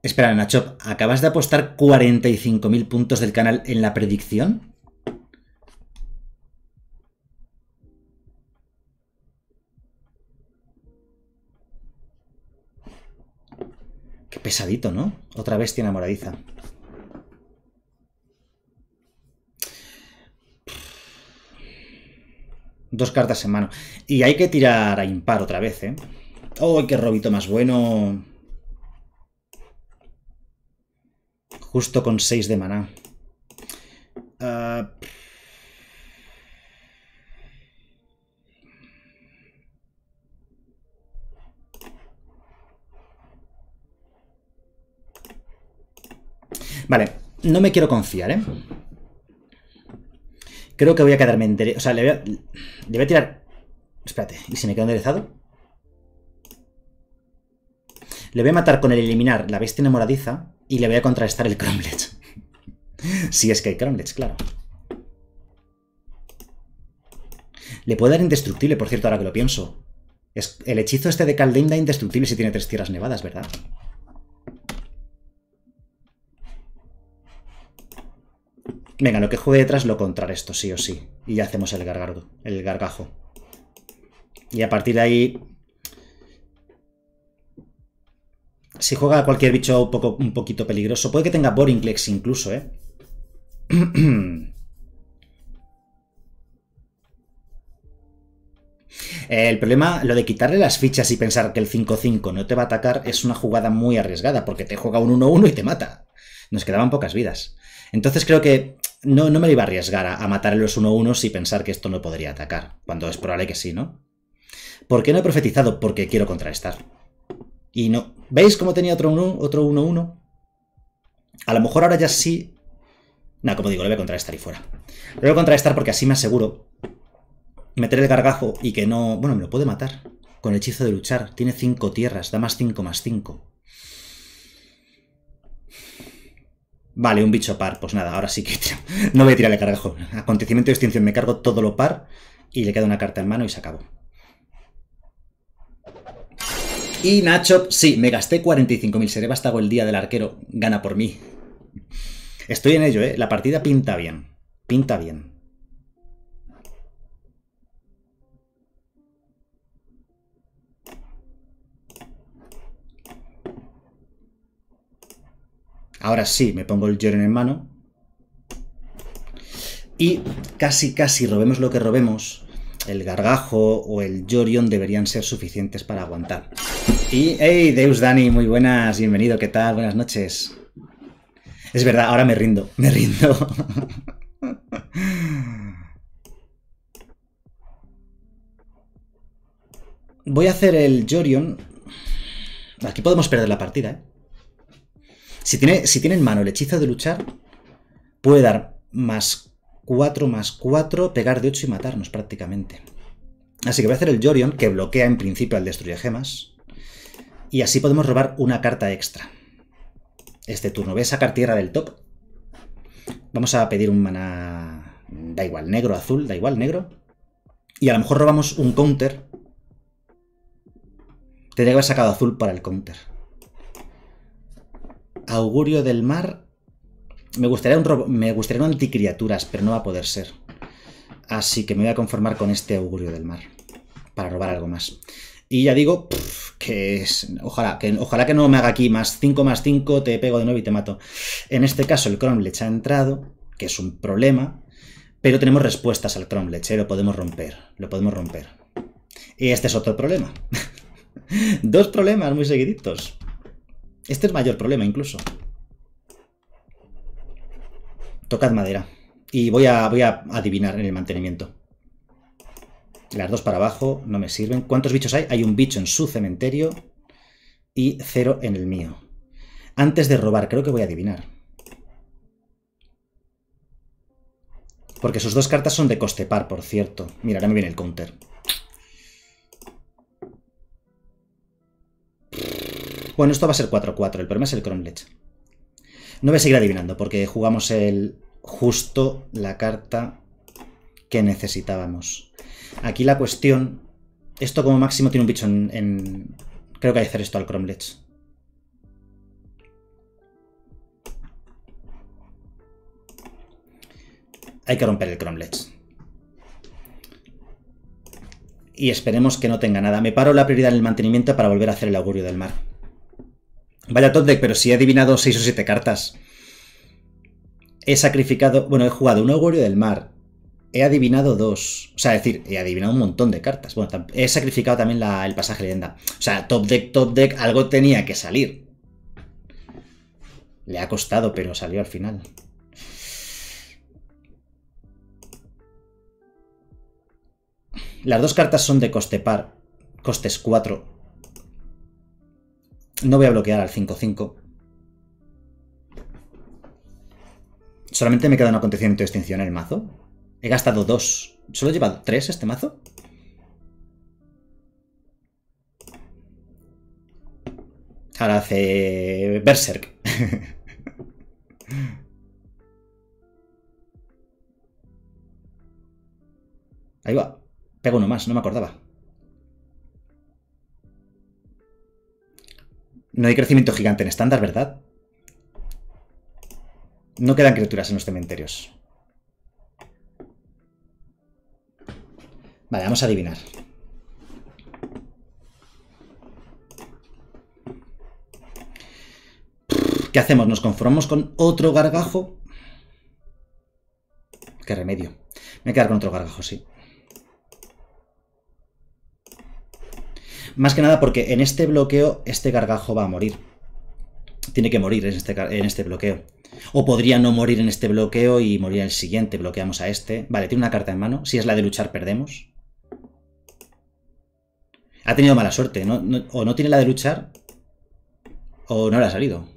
Espera, Nacho, ¿acabas de apostar 45.000 puntos del canal en la predicción? Qué pesadito, ¿no? Otra vez tiene moradiza. Dos cartas en mano. Y hay que tirar a impar otra vez, ¿eh? ¡Oh, qué robito más bueno! Justo con 6 de maná. Ah, vale, no me quiero confiar, ¿eh? Creo que voy a quedarme enderezado. O sea, le voy, a... le voy a tirar... Espérate, ¿y si me quedo enderezado? Le voy a matar con el eliminar la bestia enamoradiza y le voy a contrarrestar el cromlech. si es que hay cromlech, claro. Le puede dar indestructible, por cierto, ahora que lo pienso. Es, el hechizo este de Caldeim da indestructible si tiene tres tierras nevadas, ¿verdad? Venga, lo que juegue detrás lo esto sí o sí. Y ya hacemos el, gargardo el gargajo. Y a partir de ahí Si juega cualquier bicho un, poco, un poquito peligroso. Puede que tenga legs incluso, ¿eh? El problema, lo de quitarle las fichas y pensar que el 5-5 no te va a atacar es una jugada muy arriesgada, porque te juega un 1-1 y te mata. Nos quedaban pocas vidas. Entonces creo que no, no me lo iba a arriesgar a, matar los 1-1 y pensar que esto no podría atacar, cuando es probable que sí, ¿no? ¿Por qué no he profetizado? Porque quiero contrarrestar. Y no. ¿Veis cómo tenía otro 1-1? Otro A lo mejor ahora ya sí. No, como digo, le voy a contrarrestar y fuera. Lo voy a contrarrestar porque así me aseguro meter el gargajo y que no... Bueno, me lo puede matar con el hechizo de luchar. Tiene 5 tierras, da más 5 más 5. Vale, un bicho par. Pues nada, ahora sí que no voy a tirarle cargajo. Acontecimiento de extinción, me cargo todo lo par y le queda una carta en mano y se acabó. Y Nacho, sí, me gasté 45.000. Seré hasta el día del arquero. Gana por mí. Estoy en ello, ¿eh? La partida pinta bien. Pinta bien. Ahora sí, me pongo el Jorion en mano. Y casi, casi, robemos lo que robemos, el gargajo o el Jorion deberían ser suficientes para aguantar. Y, hey, Deus Dani, muy buenas, bienvenido, ¿qué tal? Buenas noches. Es verdad, ahora me rindo, me rindo. Voy a hacer el Jorion. Aquí podemos perder la partida, ¿eh? Si tiene, si tiene en mano el hechizo de luchar, puede dar más 4, más 4, pegar de 8 y matarnos prácticamente. Así que voy a hacer el Jorion, que bloquea en principio al destruye gemas. Y así podemos robar una carta extra. Este turno. Voy a sacar tierra del top. Vamos a pedir un mana Da igual, negro, azul, da igual, negro. Y a lo mejor robamos un counter. Tendría que haber sacado azul para el counter. Augurio del mar. Me gustaría un, me gustaría un anticriaturas, pero no va a poder ser. Así que me voy a conformar con este augurio del mar. Para robar algo más. Y ya digo, que es, ojalá, que, ojalá que no me haga aquí más 5 más 5, te pego de nuevo y te mato. En este caso el cromlech ha entrado, que es un problema, pero tenemos respuestas al cromlech, ¿eh? lo podemos romper, lo podemos romper. Y este es otro problema. Dos problemas muy seguiditos. Este es mayor problema incluso. Tocad madera. Y voy a, voy a adivinar en el mantenimiento. Las dos para abajo no me sirven. ¿Cuántos bichos hay? Hay un bicho en su cementerio y cero en el mío. Antes de robar, creo que voy a adivinar. Porque sus dos cartas son de coste par, por cierto. Mira, ahora me viene el counter. Bueno, esto va a ser 4-4. El problema es el Cromlech. No voy a seguir adivinando porque jugamos el justo la carta que necesitábamos. Aquí la cuestión... Esto como máximo tiene un bicho en... Creo que hay que hacer esto al Cromlech. Hay que romper el Cromlech. Y esperemos que no tenga nada. Me paro la prioridad en el mantenimiento para volver a hacer el augurio del mar. Vaya Totdeck, pero si he adivinado 6 o 7 cartas. He sacrificado... Bueno, he jugado un augurio del mar. He adivinado dos. O sea, decir, he adivinado un montón de cartas. Bueno, he sacrificado también la, el pasaje leyenda. O sea, top deck, top deck, algo tenía que salir. Le ha costado, pero salió al final. Las dos cartas son de coste par. Costes 4. No voy a bloquear al 5-5. Solamente me queda un acontecimiento de extinción en el mazo. He gastado dos. ¿Solo he llevado tres este mazo? Ahora hace Berserk. Ahí va. Pego uno más, no me acordaba. No hay crecimiento gigante en estándar, ¿verdad? No quedan criaturas en los cementerios. Vale, vamos a adivinar. ¿Qué hacemos? ¿Nos conformamos con otro gargajo? ¿Qué remedio? Me voy a quedar con otro gargajo, sí. Más que nada porque en este bloqueo este gargajo va a morir. Tiene que morir en este, en este bloqueo. O podría no morir en este bloqueo y morir en el siguiente. Bloqueamos a este. Vale, tiene una carta en mano. Si es la de luchar, perdemos. Ha tenido mala suerte. o no tiene la de luchar, o no le ha salido.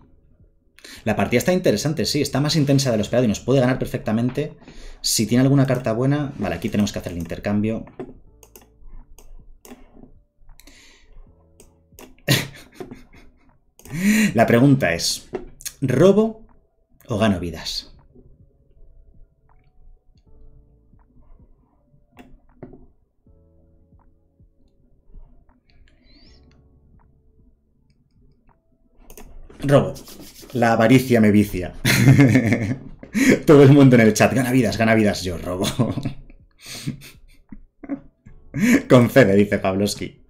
La partida está interesante, sí. Está más intensa de lo esperado y nos puede ganar perfectamente. Si tiene alguna carta buena... Vale, aquí tenemos que hacer el intercambio. la pregunta es... ¿Robo o gano vidas? robo. La avaricia me vicia. Todo el mundo en el chat, gana vidas, gana vidas, yo robo. Concede, dice Pavlovsky.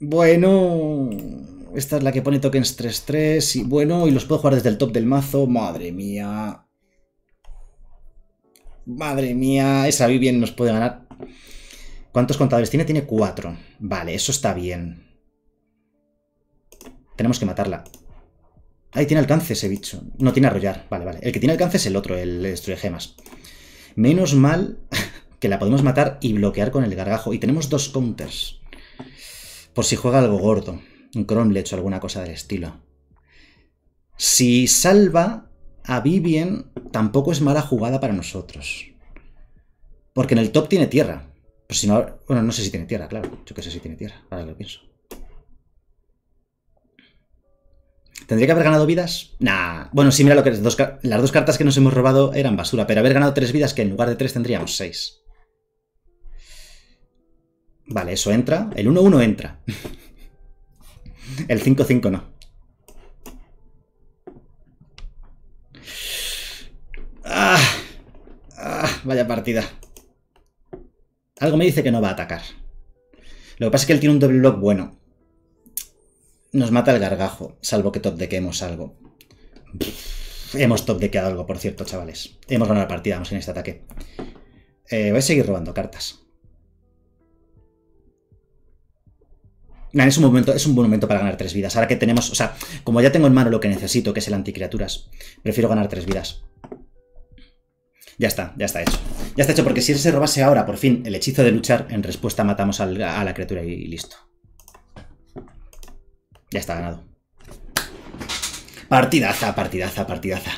Bueno... Esta es la que pone tokens 3-3 y bueno, y los puedo jugar desde el top del mazo. Madre mía. Madre mía, esa bien nos puede ganar. ¿Cuántos contadores tiene? Tiene 4. Vale, eso está bien. Tenemos que matarla. Ahí tiene alcance ese bicho. No tiene arrollar. Vale, vale. El que tiene alcance es el otro, el destruye gemas. Menos mal que la podemos matar y bloquear con el gargajo. Y tenemos dos counters. Por si juega algo gordo. Un cromlech o alguna cosa del estilo. Si salva a Vivien, tampoco es mala jugada para nosotros. Porque en el top tiene tierra. Pues si no, bueno, no sé si tiene tierra, claro. Yo que sé si tiene tierra, ahora que lo pienso. ¿Tendría que haber ganado vidas? Nah. Bueno, sí, mira lo que las dos cartas que nos hemos robado eran basura, pero haber ganado tres vidas, que en lugar de tres tendríamos seis. Vale, eso entra. El 1-1 entra. El 5-5 no. Ah, ah, vaya partida. Algo me dice que no va a atacar. Lo que pasa es que él tiene un doble block bueno. Nos mata el gargajo, salvo que top algo. Hemos top algo, por cierto, chavales. Hemos ganado la partida, vamos en este ataque. Eh, voy a seguir robando cartas. es, un momento, es un buen momento para ganar tres vidas. Ahora que tenemos... O sea, como ya tengo en mano lo que necesito, que es el anticriaturas, prefiero ganar tres vidas. Ya está, ya está hecho. Ya está hecho, porque si ese se robase ahora, por fin, el hechizo de luchar, en respuesta matamos a la criatura y listo. Ya está ganado. Partidaza, partidaza, partidaza.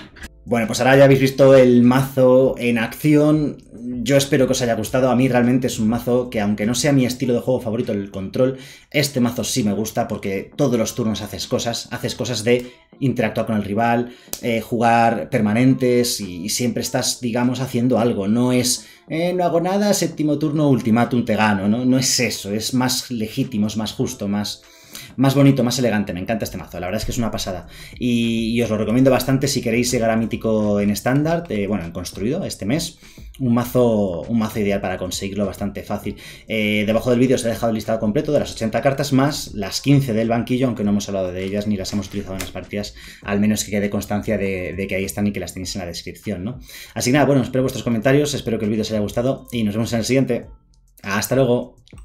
Bueno, pues ahora ya habéis visto el mazo en acción. Yo espero que os haya gustado. A mí realmente es un mazo que, aunque no sea mi estilo de juego favorito, el control, este mazo sí me gusta porque todos los turnos haces cosas. Haces cosas de interactuar con el rival, eh, jugar permanentes y, siempre estás, digamos, haciendo algo. No es, eh, no hago nada, séptimo turno, ultimátum, te gano. ¿no? no es eso. Es más legítimo, es más justo, más más bonito, más elegante. Me encanta este mazo, la verdad es que es una pasada. Y, os lo recomiendo bastante si queréis llegar a mítico en estándar, eh, bueno, en construido este mes. Un mazo, un mazo ideal para conseguirlo bastante fácil. Eh, debajo del vídeo os he dejado el listado completo de las 80 cartas más las 15 del banquillo, aunque no hemos hablado de ellas ni las hemos utilizado en las partidas, al menos que quede constancia de, que ahí están y que las tenéis en la descripción, ¿no? Así que nada, bueno, espero vuestros comentarios, espero que el vídeo os haya gustado y nos vemos en el siguiente. Hasta luego.